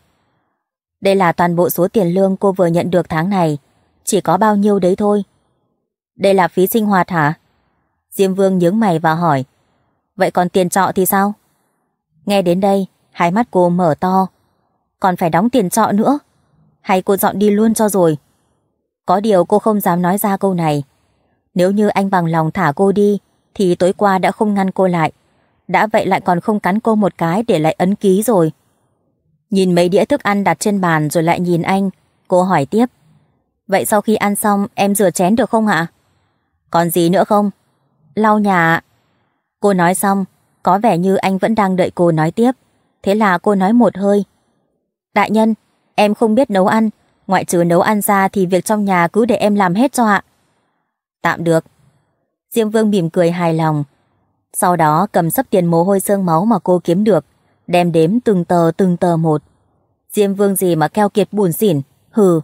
Đây là toàn bộ số tiền lương cô vừa nhận được tháng này, chỉ có bao nhiêu đấy thôi. Đây là phí sinh hoạt hả? Diêm Vương nhướng mày và hỏi Vậy còn tiền trọ thì sao? Nghe đến đây, hai mắt cô mở to Còn phải đóng tiền trọ nữa Hay cô dọn đi luôn cho rồi Có điều cô không dám nói ra câu này Nếu như anh bằng lòng thả cô đi Thì tối qua đã không ngăn cô lại Đã vậy lại còn không cắn cô một cái Để lại ấn ký rồi Nhìn mấy đĩa thức ăn đặt trên bàn Rồi lại nhìn anh Cô hỏi tiếp Vậy sau khi ăn xong em rửa chén được không ạ? Còn gì nữa không? lau nhà. Cô nói xong, có vẻ như anh vẫn đang đợi cô nói tiếp. Thế là cô nói một hơi. Đại nhân, em không biết nấu ăn. Ngoại trừ nấu ăn ra thì việc trong nhà cứ để em làm hết cho ạ. Tạm được. Diêm Vương mỉm cười hài lòng. Sau đó cầm sấp tiền mồ hôi sương máu mà cô kiếm được, đem đếm từng tờ từng tờ một. Diêm Vương gì mà keo kiệt buồn xỉn, hừ.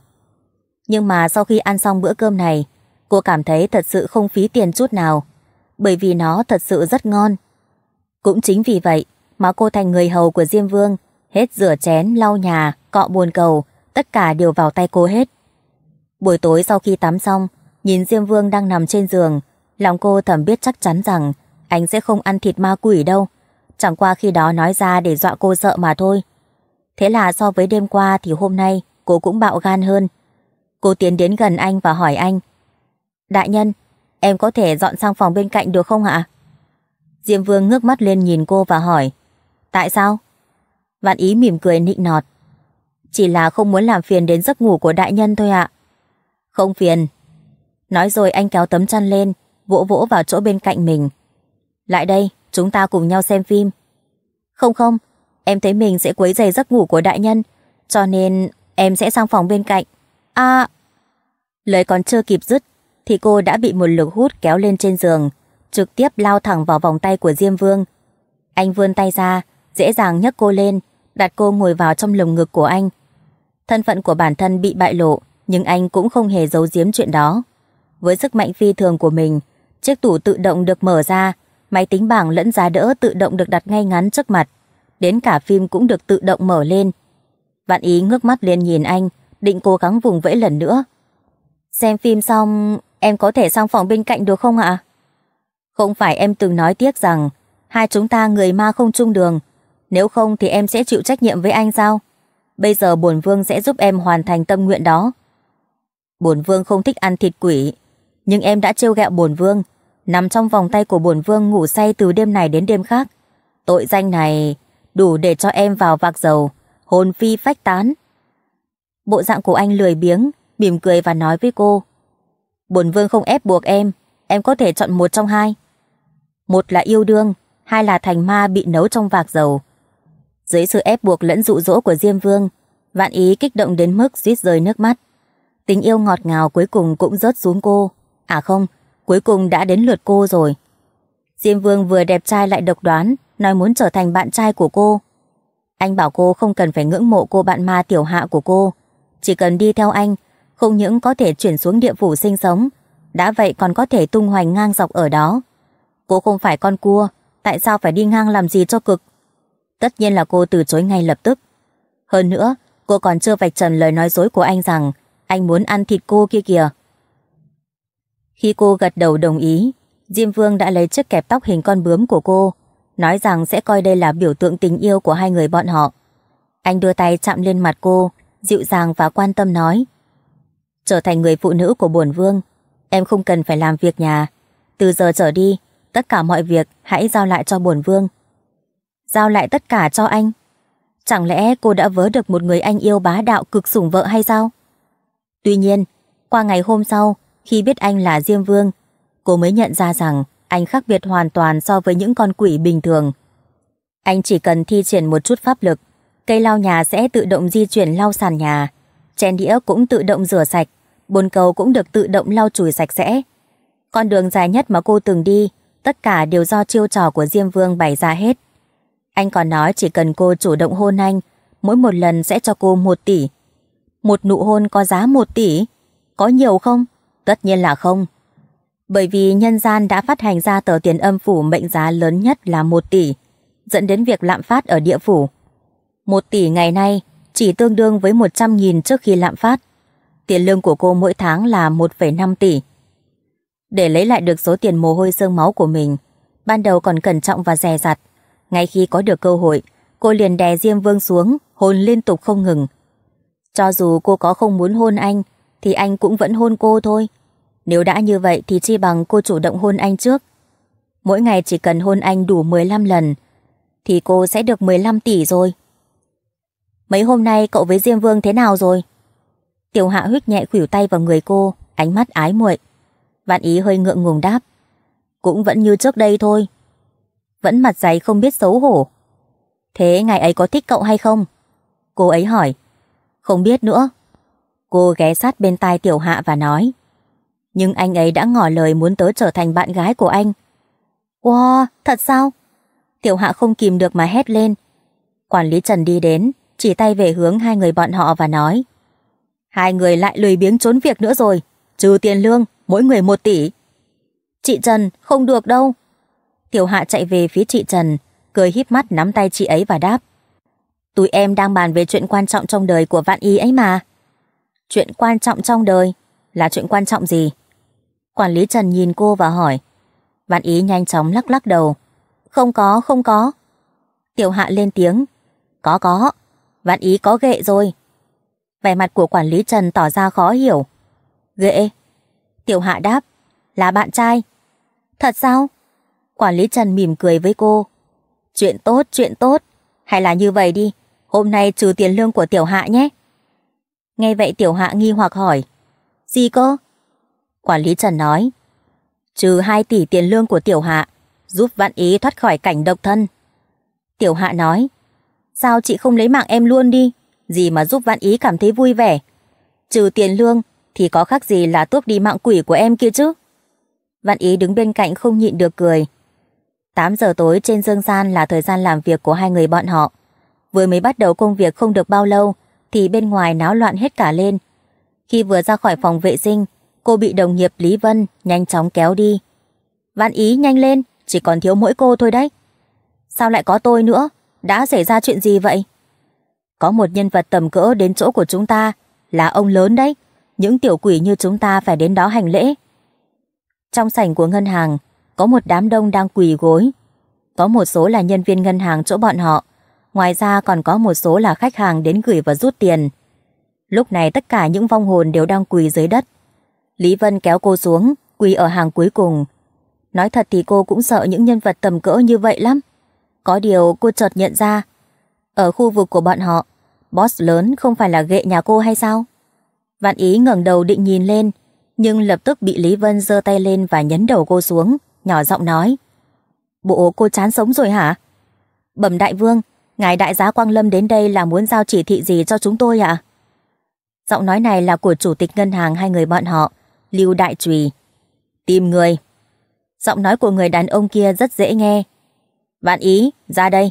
Nhưng mà sau khi ăn xong bữa cơm này, cô cảm thấy thật sự không phí tiền chút nào bởi vì nó thật sự rất ngon. Cũng chính vì vậy mà cô thành người hầu của Diêm Vương, hết rửa chén, lau nhà, cọ buồn cầu, tất cả đều vào tay cô hết. Buổi tối sau khi tắm xong, nhìn Diêm Vương đang nằm trên giường, lòng cô thầm biết chắc chắn rằng anh sẽ không ăn thịt ma quỷ đâu, chẳng qua khi đó nói ra để dọa cô sợ mà thôi. Thế là so với đêm qua thì hôm nay cô cũng bạo gan hơn. Cô tiến đến gần anh và hỏi anh. Đại nhân, em có thể dọn sang phòng bên cạnh được không ạ? Diêm Vương ngước mắt lên nhìn cô và hỏi, tại sao? Vạn ý mỉm cười nịnh nọt. Chỉ là không muốn làm phiền đến giấc ngủ của đại nhân thôi ạ. Không phiền. Nói rồi anh kéo tấm chăn lên, vỗ vỗ vào chỗ bên cạnh mình. Lại đây, chúng ta cùng nhau xem phim. Không không, em thấy mình sẽ quấy giày giấc ngủ của đại nhân, cho nên em sẽ sang phòng bên cạnh. À... Lời còn chưa kịp dứt, thì cô đã bị một lực hút kéo lên trên giường, trực tiếp lao thẳng vào vòng tay của Diêm Vương. Anh vươn tay ra, dễ dàng nhấc cô lên, đặt cô ngồi vào trong lồng ngực của anh. Thân phận của bản thân bị bại lộ, nhưng anh cũng không hề giấu giếm chuyện đó. Với sức mạnh phi thường của mình, chiếc tủ tự động được mở ra, máy tính bảng lẫn giá đỡ tự động được đặt ngay ngắn trước mặt. Đến cả phim cũng được tự động mở lên. Vạn ý ngước mắt lên nhìn anh, định cố gắng vùng vẫy lần nữa. Xem phim xong, em có thể sang phòng bên cạnh được không ạ? Không phải em từng nói tiếc rằng hai chúng ta người ma không chung đường, nếu không thì em sẽ chịu trách nhiệm với anh sao? Bây giờ bổn vương sẽ giúp em hoàn thành tâm nguyện đó. Bổn vương không thích ăn thịt quỷ, nhưng em đã trêu ghẹo bổn vương, nằm trong vòng tay của bổn vương ngủ say từ đêm này đến đêm khác. Tội danh này đủ để cho em vào vạc dầu, hồn phi phách tán. Bộ dạng của anh lười biếng, mỉm cười và nói với cô. Bổn vương không ép buộc em, em có thể chọn một trong hai. Một là yêu đương, hai là thành ma bị nấu trong vạc dầu. Dưới sự ép buộc lẫn dụ dỗ của Diêm Vương, vạn ý kích động đến mức suýt rơi nước mắt. Tình yêu ngọt ngào cuối cùng cũng rớt xuống cô. À không, cuối cùng đã đến lượt cô rồi. Diêm Vương vừa đẹp trai lại độc đoán, nói muốn trở thành bạn trai của cô. Anh bảo cô không cần phải ngưỡng mộ cô bạn ma tiểu hạ của cô. Chỉ cần đi theo anh không những có thể chuyển xuống địa phủ sinh sống, đã vậy còn có thể tung hoành ngang dọc ở đó. Cô không phải con cua, tại sao phải đi ngang làm gì cho cực? Tất nhiên là cô từ chối ngay lập tức. Hơn nữa, cô còn chưa vạch trần lời nói dối của anh rằng anh muốn ăn thịt cô kia kìa. Khi cô gật đầu đồng ý, Diêm Vương đã lấy chiếc kẹp tóc hình con bướm của cô, nói rằng sẽ coi đây là biểu tượng tình yêu của hai người bọn họ. Anh đưa tay chạm lên mặt cô, dịu dàng và quan tâm nói trở thành người phụ nữ của buồn vương. Em không cần phải làm việc nhà. Từ giờ trở đi, tất cả mọi việc hãy giao lại cho buồn vương. Giao lại tất cả cho anh. Chẳng lẽ cô đã vớ được một người anh yêu bá đạo cực sủng vợ hay sao? Tuy nhiên, qua ngày hôm sau, khi biết anh là Diêm Vương, cô mới nhận ra rằng anh khác biệt hoàn toàn so với những con quỷ bình thường. Anh chỉ cần thi triển một chút pháp lực, cây lau nhà sẽ tự động di chuyển lau sàn nhà, chén đĩa cũng tự động rửa sạch, bồn cầu cũng được tự động lau chùi sạch sẽ. Con đường dài nhất mà cô từng đi, tất cả đều do chiêu trò của Diêm Vương bày ra hết. Anh còn nói chỉ cần cô chủ động hôn anh, mỗi một lần sẽ cho cô một tỷ. Một nụ hôn có giá một tỷ? Có nhiều không? Tất nhiên là không. Bởi vì nhân gian đã phát hành ra tờ tiền âm phủ mệnh giá lớn nhất là một tỷ, dẫn đến việc lạm phát ở địa phủ. Một tỷ ngày nay chỉ tương đương với 100.000 trước khi lạm phát. Tiền lương của cô mỗi tháng là 1,5 tỷ. Để lấy lại được số tiền mồ hôi sương máu của mình, ban đầu còn cẩn trọng và dè dặt. Ngay khi có được cơ hội, cô liền đè Diêm Vương xuống, hôn liên tục không ngừng. Cho dù cô có không muốn hôn anh, thì anh cũng vẫn hôn cô thôi. Nếu đã như vậy thì chi bằng cô chủ động hôn anh trước. Mỗi ngày chỉ cần hôn anh đủ 15 lần, thì cô sẽ được 15 tỷ rồi mấy hôm nay cậu với Diêm Vương thế nào rồi? Tiểu hạ huyết nhẹ khủyu tay vào người cô, ánh mắt ái muội. Vạn ý hơi ngượng ngùng đáp. Cũng vẫn như trước đây thôi. Vẫn mặt dày không biết xấu hổ. Thế ngài ấy có thích cậu hay không? Cô ấy hỏi. Không biết nữa. Cô ghé sát bên tai tiểu hạ và nói. Nhưng anh ấy đã ngỏ lời muốn tớ trở thành bạn gái của anh. Wow, thật sao? Tiểu hạ không kìm được mà hét lên. Quản lý Trần đi đến, chỉ tay về hướng hai người bọn họ và nói. Hai người lại lười biếng trốn việc nữa rồi, trừ tiền lương, mỗi người một tỷ. Chị Trần, không được đâu. Tiểu Hạ chạy về phía chị Trần, cười híp mắt nắm tay chị ấy và đáp. Tụi em đang bàn về chuyện quan trọng trong đời của Vạn Y ấy mà. Chuyện quan trọng trong đời là chuyện quan trọng gì? Quản lý Trần nhìn cô và hỏi. Vạn Ý nhanh chóng lắc lắc đầu. Không có, không có. Tiểu Hạ lên tiếng. Có có, Vạn ý có ghệ rồi. Vẻ mặt của quản lý Trần tỏ ra khó hiểu. Ghệ? Tiểu hạ đáp. Là bạn trai. Thật sao? Quản lý Trần mỉm cười với cô. Chuyện tốt, chuyện tốt. Hay là như vậy đi, hôm nay trừ tiền lương của tiểu hạ nhé. Nghe vậy tiểu hạ nghi hoặc hỏi. Gì cơ? Quản lý Trần nói. Trừ 2 tỷ tiền lương của tiểu hạ, giúp vạn ý thoát khỏi cảnh độc thân. Tiểu hạ nói. Sao chị không lấy mạng em luôn đi? Gì mà giúp Vạn Ý cảm thấy vui vẻ? Trừ tiền lương thì có khác gì là tước đi mạng quỷ của em kia chứ? Vạn Ý đứng bên cạnh không nhịn được cười. 8 giờ tối trên dương gian là thời gian làm việc của hai người bọn họ. Vừa mới bắt đầu công việc không được bao lâu thì bên ngoài náo loạn hết cả lên. Khi vừa ra khỏi phòng vệ sinh, cô bị đồng nghiệp Lý Vân nhanh chóng kéo đi. Vạn ý nhanh lên, chỉ còn thiếu mỗi cô thôi đấy. Sao lại có tôi nữa? đã xảy ra chuyện gì vậy? Có một nhân vật tầm cỡ đến chỗ của chúng ta, là ông lớn đấy. Những tiểu quỷ như chúng ta phải đến đó hành lễ. Trong sảnh của ngân hàng, có một đám đông đang quỳ gối. Có một số là nhân viên ngân hàng chỗ bọn họ. Ngoài ra còn có một số là khách hàng đến gửi và rút tiền. Lúc này tất cả những vong hồn đều đang quỳ dưới đất. Lý Vân kéo cô xuống, quỳ ở hàng cuối cùng. Nói thật thì cô cũng sợ những nhân vật tầm cỡ như vậy lắm. Có điều cô chợt nhận ra, ở khu vực của bọn họ, boss lớn không phải là ghệ nhà cô hay sao? Vạn ý ngẩng đầu định nhìn lên, nhưng lập tức bị Lý Vân giơ tay lên và nhấn đầu cô xuống, nhỏ giọng nói. Bộ cô chán sống rồi hả? Bẩm đại vương, ngài đại giá Quang Lâm đến đây là muốn giao chỉ thị gì cho chúng tôi ạ? À? Giọng nói này là của chủ tịch ngân hàng hai người bọn họ, Lưu Đại Trùy. Tìm người. Giọng nói của người đàn ông kia rất dễ nghe, Vạn Ý, ra đây.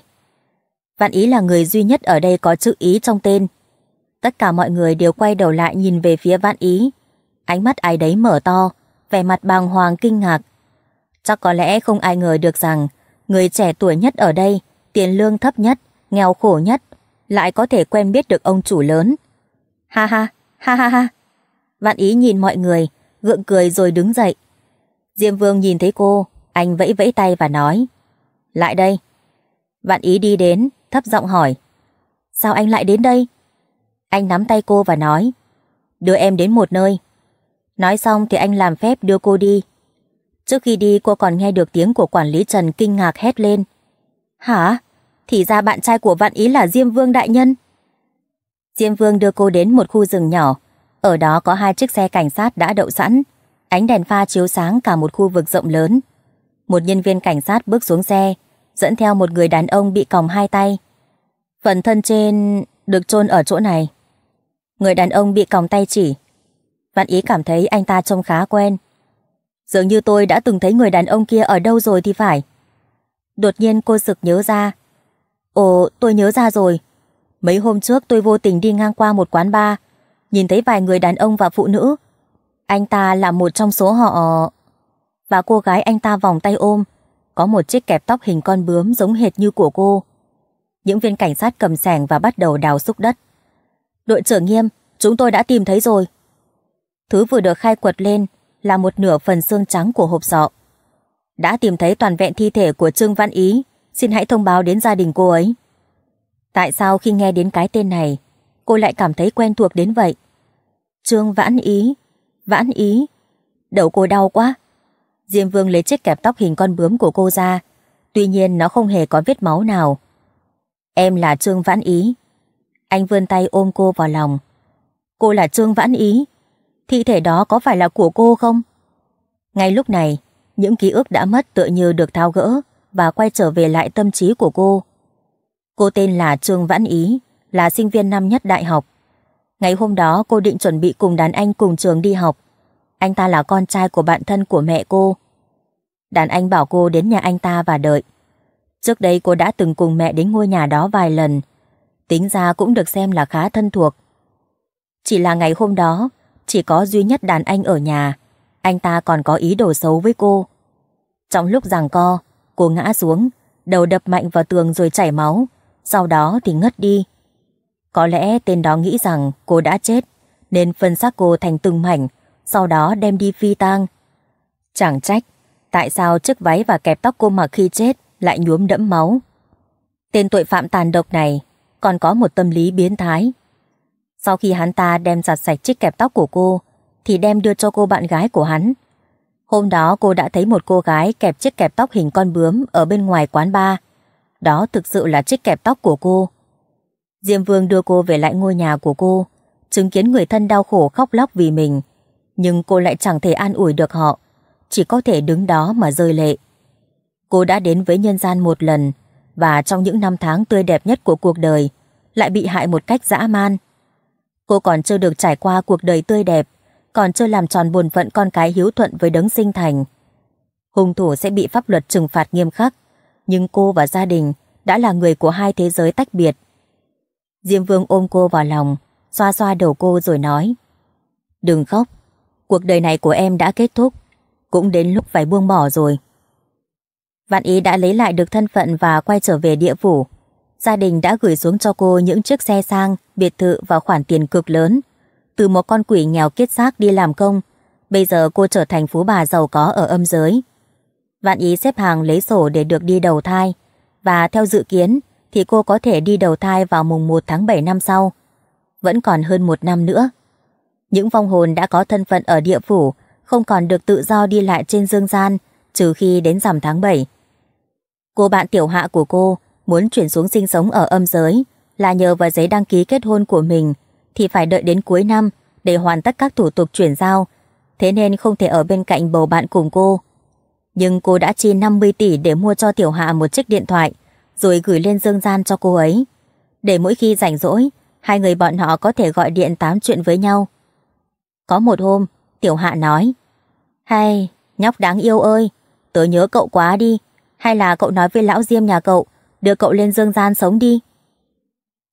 Vạn Ý là người duy nhất ở đây có chữ Ý trong tên. Tất cả mọi người đều quay đầu lại nhìn về phía Vạn Ý. Ánh mắt ai đấy mở to, vẻ mặt bàng hoàng kinh ngạc. Chắc có lẽ không ai ngờ được rằng người trẻ tuổi nhất ở đây, tiền lương thấp nhất, nghèo khổ nhất, lại có thể quen biết được ông chủ lớn. Ha ha, ha ha ha. Vạn Ý nhìn mọi người, gượng cười rồi đứng dậy. Diêm Vương nhìn thấy cô, anh vẫy vẫy tay và nói lại đây. Vạn ý đi đến, thấp giọng hỏi. Sao anh lại đến đây? Anh nắm tay cô và nói. Đưa em đến một nơi. Nói xong thì anh làm phép đưa cô đi. Trước khi đi cô còn nghe được tiếng của quản lý Trần kinh ngạc hét lên. Hả? Thì ra bạn trai của Vạn Ý là Diêm Vương Đại Nhân. Diêm Vương đưa cô đến một khu rừng nhỏ. Ở đó có hai chiếc xe cảnh sát đã đậu sẵn. Ánh đèn pha chiếu sáng cả một khu vực rộng lớn một nhân viên cảnh sát bước xuống xe, dẫn theo một người đàn ông bị còng hai tay. Phần thân trên được chôn ở chỗ này. Người đàn ông bị còng tay chỉ. Vạn ý cảm thấy anh ta trông khá quen. Dường như tôi đã từng thấy người đàn ông kia ở đâu rồi thì phải. Đột nhiên cô sực nhớ ra. Ồ, tôi nhớ ra rồi. Mấy hôm trước tôi vô tình đi ngang qua một quán bar, nhìn thấy vài người đàn ông và phụ nữ. Anh ta là một trong số họ và cô gái anh ta vòng tay ôm, có một chiếc kẹp tóc hình con bướm giống hệt như của cô. Những viên cảnh sát cầm sẻng và bắt đầu đào xúc đất. Đội trưởng nghiêm, chúng tôi đã tìm thấy rồi. Thứ vừa được khai quật lên là một nửa phần xương trắng của hộp sọ. Đã tìm thấy toàn vẹn thi thể của Trương Văn Ý, xin hãy thông báo đến gia đình cô ấy. Tại sao khi nghe đến cái tên này, cô lại cảm thấy quen thuộc đến vậy? Trương Vãn Ý, Vãn Ý, đầu cô đau quá. Diêm Vương lấy chiếc kẹp tóc hình con bướm của cô ra, tuy nhiên nó không hề có vết máu nào. Em là Trương Vãn Ý. Anh vươn tay ôm cô vào lòng. Cô là Trương Vãn Ý. Thi thể đó có phải là của cô không? Ngay lúc này, những ký ức đã mất tựa như được tháo gỡ và quay trở về lại tâm trí của cô. Cô tên là Trương Vãn Ý, là sinh viên năm nhất đại học. Ngày hôm đó cô định chuẩn bị cùng đàn anh cùng trường đi học. Anh ta là con trai của bạn thân của mẹ cô. Đàn anh bảo cô đến nhà anh ta và đợi. Trước đây cô đã từng cùng mẹ đến ngôi nhà đó vài lần. Tính ra cũng được xem là khá thân thuộc. Chỉ là ngày hôm đó, chỉ có duy nhất đàn anh ở nhà. Anh ta còn có ý đồ xấu với cô. Trong lúc giằng co, cô ngã xuống, đầu đập mạnh vào tường rồi chảy máu, sau đó thì ngất đi. Có lẽ tên đó nghĩ rằng cô đã chết, nên phân xác cô thành từng mảnh sau đó đem đi phi tang. Chẳng trách, tại sao chiếc váy và kẹp tóc cô mặc khi chết lại nhuốm đẫm máu. Tên tội phạm tàn độc này còn có một tâm lý biến thái. Sau khi hắn ta đem giặt sạch chiếc kẹp tóc của cô, thì đem đưa cho cô bạn gái của hắn. Hôm đó cô đã thấy một cô gái kẹp chiếc kẹp tóc hình con bướm ở bên ngoài quán bar. Đó thực sự là chiếc kẹp tóc của cô. Diêm Vương đưa cô về lại ngôi nhà của cô, chứng kiến người thân đau khổ khóc lóc vì mình, nhưng cô lại chẳng thể an ủi được họ, chỉ có thể đứng đó mà rơi lệ. Cô đã đến với nhân gian một lần, và trong những năm tháng tươi đẹp nhất của cuộc đời, lại bị hại một cách dã man. Cô còn chưa được trải qua cuộc đời tươi đẹp, còn chưa làm tròn bổn phận con cái hiếu thuận với đấng sinh thành. Hung thủ sẽ bị pháp luật trừng phạt nghiêm khắc, nhưng cô và gia đình đã là người của hai thế giới tách biệt. Diêm Vương ôm cô vào lòng, xoa xoa đầu cô rồi nói Đừng khóc, Cuộc đời này của em đã kết thúc, cũng đến lúc phải buông bỏ rồi. Vạn Ý đã lấy lại được thân phận và quay trở về địa phủ. Gia đình đã gửi xuống cho cô những chiếc xe sang, biệt thự và khoản tiền cực lớn. Từ một con quỷ nghèo kiết xác đi làm công, bây giờ cô trở thành phú bà giàu có ở âm giới. Vạn Ý xếp hàng lấy sổ để được đi đầu thai, và theo dự kiến thì cô có thể đi đầu thai vào mùng 1 tháng 7 năm sau. Vẫn còn hơn một năm nữa, những vong hồn đã có thân phận ở địa phủ, không còn được tự do đi lại trên dương gian, trừ khi đến rằm tháng 7. Cô bạn tiểu hạ của cô muốn chuyển xuống sinh sống ở âm giới là nhờ vào giấy đăng ký kết hôn của mình thì phải đợi đến cuối năm để hoàn tất các thủ tục chuyển giao, thế nên không thể ở bên cạnh bầu bạn cùng cô. Nhưng cô đã chi 50 tỷ để mua cho Tiểu Hạ một chiếc điện thoại, rồi gửi lên dương gian cho cô ấy. Để mỗi khi rảnh rỗi, hai người bọn họ có thể gọi điện tám chuyện với nhau. Có một hôm, Tiểu Hạ nói Hay, nhóc đáng yêu ơi, tớ nhớ cậu quá đi, hay là cậu nói với lão Diêm nhà cậu, đưa cậu lên dương gian sống đi.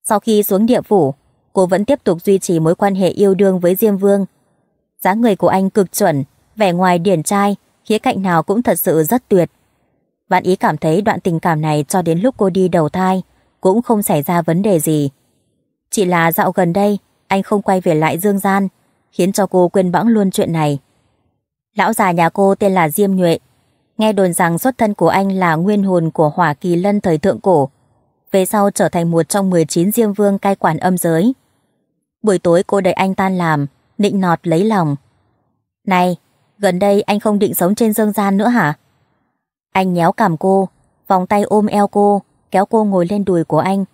Sau khi xuống địa phủ, cô vẫn tiếp tục duy trì mối quan hệ yêu đương với Diêm Vương. dáng người của anh cực chuẩn, vẻ ngoài điển trai, khía cạnh nào cũng thật sự rất tuyệt. Bạn ý cảm thấy đoạn tình cảm này cho đến lúc cô đi đầu thai, cũng không xảy ra vấn đề gì. Chỉ là dạo gần đây, anh không quay về lại dương gian, khiến cho cô quên bẵng luôn chuyện này. Lão già nhà cô tên là Diêm Nhuệ. Nghe đồn rằng xuất thân của anh là nguyên hồn của hỏa kỳ lân thời thượng cổ. Về sau trở thành một trong 19 Diêm Vương cai quản âm giới. Buổi tối cô đợi anh tan làm, định nọt lấy lòng. Này, gần đây anh không định sống trên dương gian nữa hả? Anh nhéo cảm cô, vòng tay ôm eo cô, kéo cô ngồi lên đùi của anh.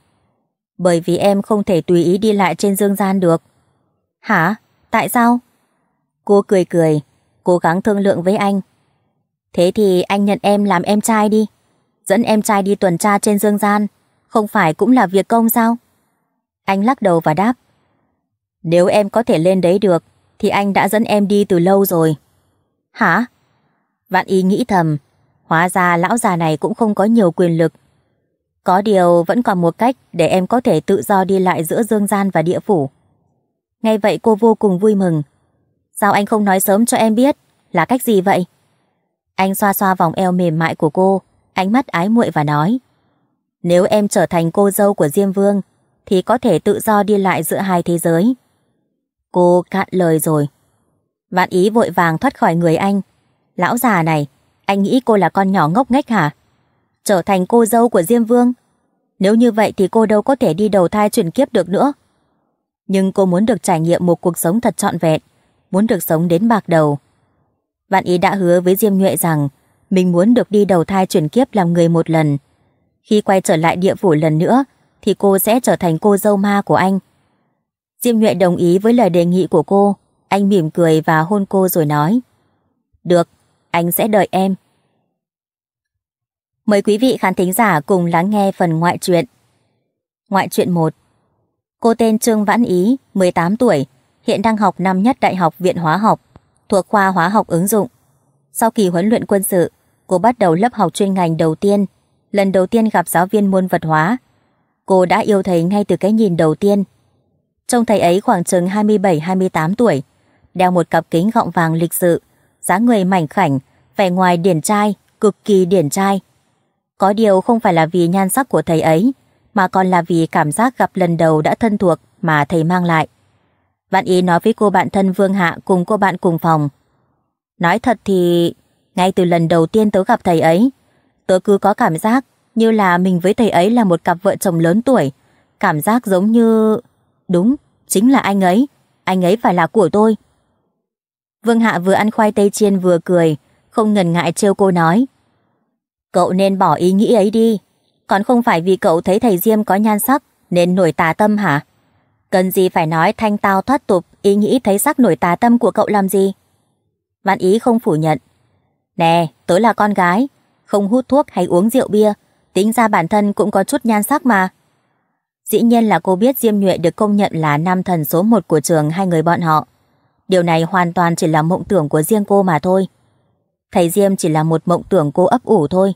Bởi vì em không thể tùy ý đi lại trên dương gian được. Hả? Tại sao? Cô cười cười, cố gắng thương lượng với anh. Thế thì anh nhận em làm em trai đi. Dẫn em trai đi tuần tra trên dương gian, không phải cũng là việc công sao? Anh lắc đầu và đáp. Nếu em có thể lên đấy được, thì anh đã dẫn em đi từ lâu rồi. Hả? Vạn y nghĩ thầm, hóa ra lão già này cũng không có nhiều quyền lực. Có điều vẫn còn một cách để em có thể tự do đi lại giữa dương gian và địa phủ. Ngay vậy cô vô cùng vui mừng. Sao anh không nói sớm cho em biết? Là cách gì vậy? Anh xoa xoa vòng eo mềm mại của cô, ánh mắt ái muội và nói. Nếu em trở thành cô dâu của Diêm Vương, thì có thể tự do đi lại giữa hai thế giới. Cô cạn lời rồi. Vạn ý vội vàng thoát khỏi người anh. Lão già này, anh nghĩ cô là con nhỏ ngốc nghếch hả? Trở thành cô dâu của Diêm Vương? Nếu như vậy thì cô đâu có thể đi đầu thai chuyển kiếp được nữa nhưng cô muốn được trải nghiệm một cuộc sống thật trọn vẹn, muốn được sống đến bạc đầu. Vạn ý đã hứa với Diêm Nhuệ rằng mình muốn được đi đầu thai chuyển kiếp làm người một lần. Khi quay trở lại địa phủ lần nữa thì cô sẽ trở thành cô dâu ma của anh. Diêm Nhuệ đồng ý với lời đề nghị của cô, anh mỉm cười và hôn cô rồi nói Được, anh sẽ đợi em. Mời quý vị khán thính giả cùng lắng nghe phần ngoại truyện. Ngoại truyện 1 Cô tên Trương Vãn Ý, 18 tuổi, hiện đang học năm nhất Đại học Viện Hóa học, thuộc khoa Hóa học ứng dụng. Sau kỳ huấn luyện quân sự, cô bắt đầu lớp học chuyên ngành đầu tiên, lần đầu tiên gặp giáo viên môn vật hóa. Cô đã yêu thầy ngay từ cái nhìn đầu tiên. Trông thầy ấy khoảng chừng 27-28 tuổi, đeo một cặp kính gọng vàng lịch sự, dáng người mảnh khảnh, vẻ ngoài điển trai, cực kỳ điển trai. Có điều không phải là vì nhan sắc của thầy ấy, mà còn là vì cảm giác gặp lần đầu đã thân thuộc mà thầy mang lại. Vạn ý nói với cô bạn thân Vương Hạ cùng cô bạn cùng phòng. Nói thật thì, ngay từ lần đầu tiên tớ gặp thầy ấy, tớ cứ có cảm giác như là mình với thầy ấy là một cặp vợ chồng lớn tuổi. Cảm giác giống như... Đúng, chính là anh ấy. Anh ấy phải là của tôi. Vương Hạ vừa ăn khoai tây chiên vừa cười, không ngần ngại trêu cô nói. Cậu nên bỏ ý nghĩ ấy đi, còn không phải vì cậu thấy thầy Diêm có nhan sắc nên nổi tà tâm hả? Cần gì phải nói thanh tao thoát tục, ý nghĩ thấy sắc nổi tà tâm của cậu làm gì? Văn ý không phủ nhận. Nè, tớ là con gái, không hút thuốc hay uống rượu bia, tính ra bản thân cũng có chút nhan sắc mà. Dĩ nhiên là cô biết Diêm Nhuệ được công nhận là nam thần số một của trường hai người bọn họ. Điều này hoàn toàn chỉ là mộng tưởng của riêng cô mà thôi. Thầy Diêm chỉ là một mộng tưởng cô ấp ủ thôi.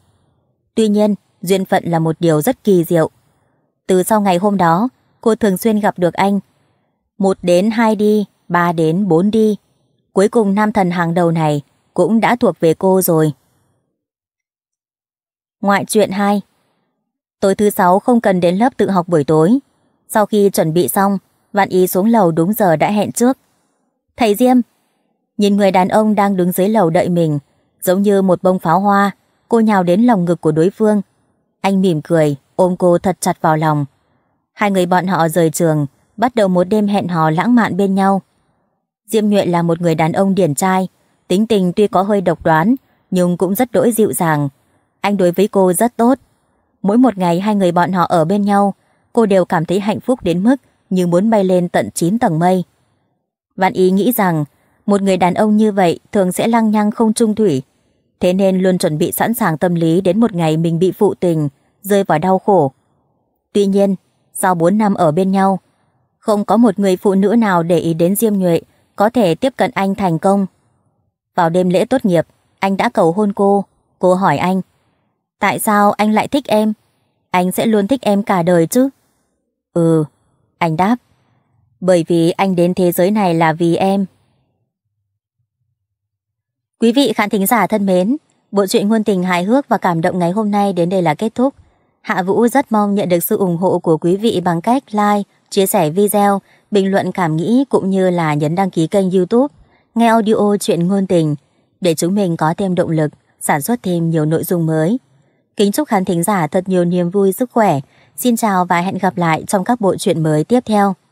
Tuy nhiên, Duyên phận là một điều rất kỳ diệu. Từ sau ngày hôm đó, cô thường xuyên gặp được anh. Một đến hai đi, ba đến bốn đi. Cuối cùng nam thần hàng đầu này cũng đã thuộc về cô rồi. Ngoại truyện 2 Tối thứ sáu không cần đến lớp tự học buổi tối. Sau khi chuẩn bị xong, Vạn Ý xuống lầu đúng giờ đã hẹn trước. Thầy Diêm! Nhìn người đàn ông đang đứng dưới lầu đợi mình, giống như một bông pháo hoa, cô nhào đến lòng ngực của đối phương, anh mỉm cười, ôm cô thật chặt vào lòng. Hai người bọn họ rời trường, bắt đầu một đêm hẹn hò lãng mạn bên nhau. Diêm Nhụy là một người đàn ông điển trai, tính tình tuy có hơi độc đoán, nhưng cũng rất đỗi dịu dàng. Anh đối với cô rất tốt. Mỗi một ngày hai người bọn họ ở bên nhau, cô đều cảm thấy hạnh phúc đến mức như muốn bay lên tận 9 tầng mây. Vạn Ý nghĩ rằng, một người đàn ông như vậy thường sẽ lăng nhăng không trung thủy, thế nên luôn chuẩn bị sẵn sàng tâm lý đến một ngày mình bị phụ tình, rơi vào đau khổ. Tuy nhiên, sau 4 năm ở bên nhau, không có một người phụ nữ nào để ý đến Diêm Nhuệ có thể tiếp cận anh thành công. Vào đêm lễ tốt nghiệp, anh đã cầu hôn cô, cô hỏi anh, tại sao anh lại thích em? Anh sẽ luôn thích em cả đời chứ? Ừ, anh đáp, bởi vì anh đến thế giới này là vì em. Quý vị khán thính giả thân mến, bộ truyện ngôn tình hài hước và cảm động ngày hôm nay đến đây là kết thúc. Hạ Vũ rất mong nhận được sự ủng hộ của quý vị bằng cách like, chia sẻ video, bình luận cảm nghĩ cũng như là nhấn đăng ký kênh youtube, nghe audio chuyện ngôn tình, để chúng mình có thêm động lực, sản xuất thêm nhiều nội dung mới. Kính chúc khán thính giả thật nhiều niềm vui, sức khỏe. Xin chào và hẹn gặp lại trong các bộ truyện mới tiếp theo.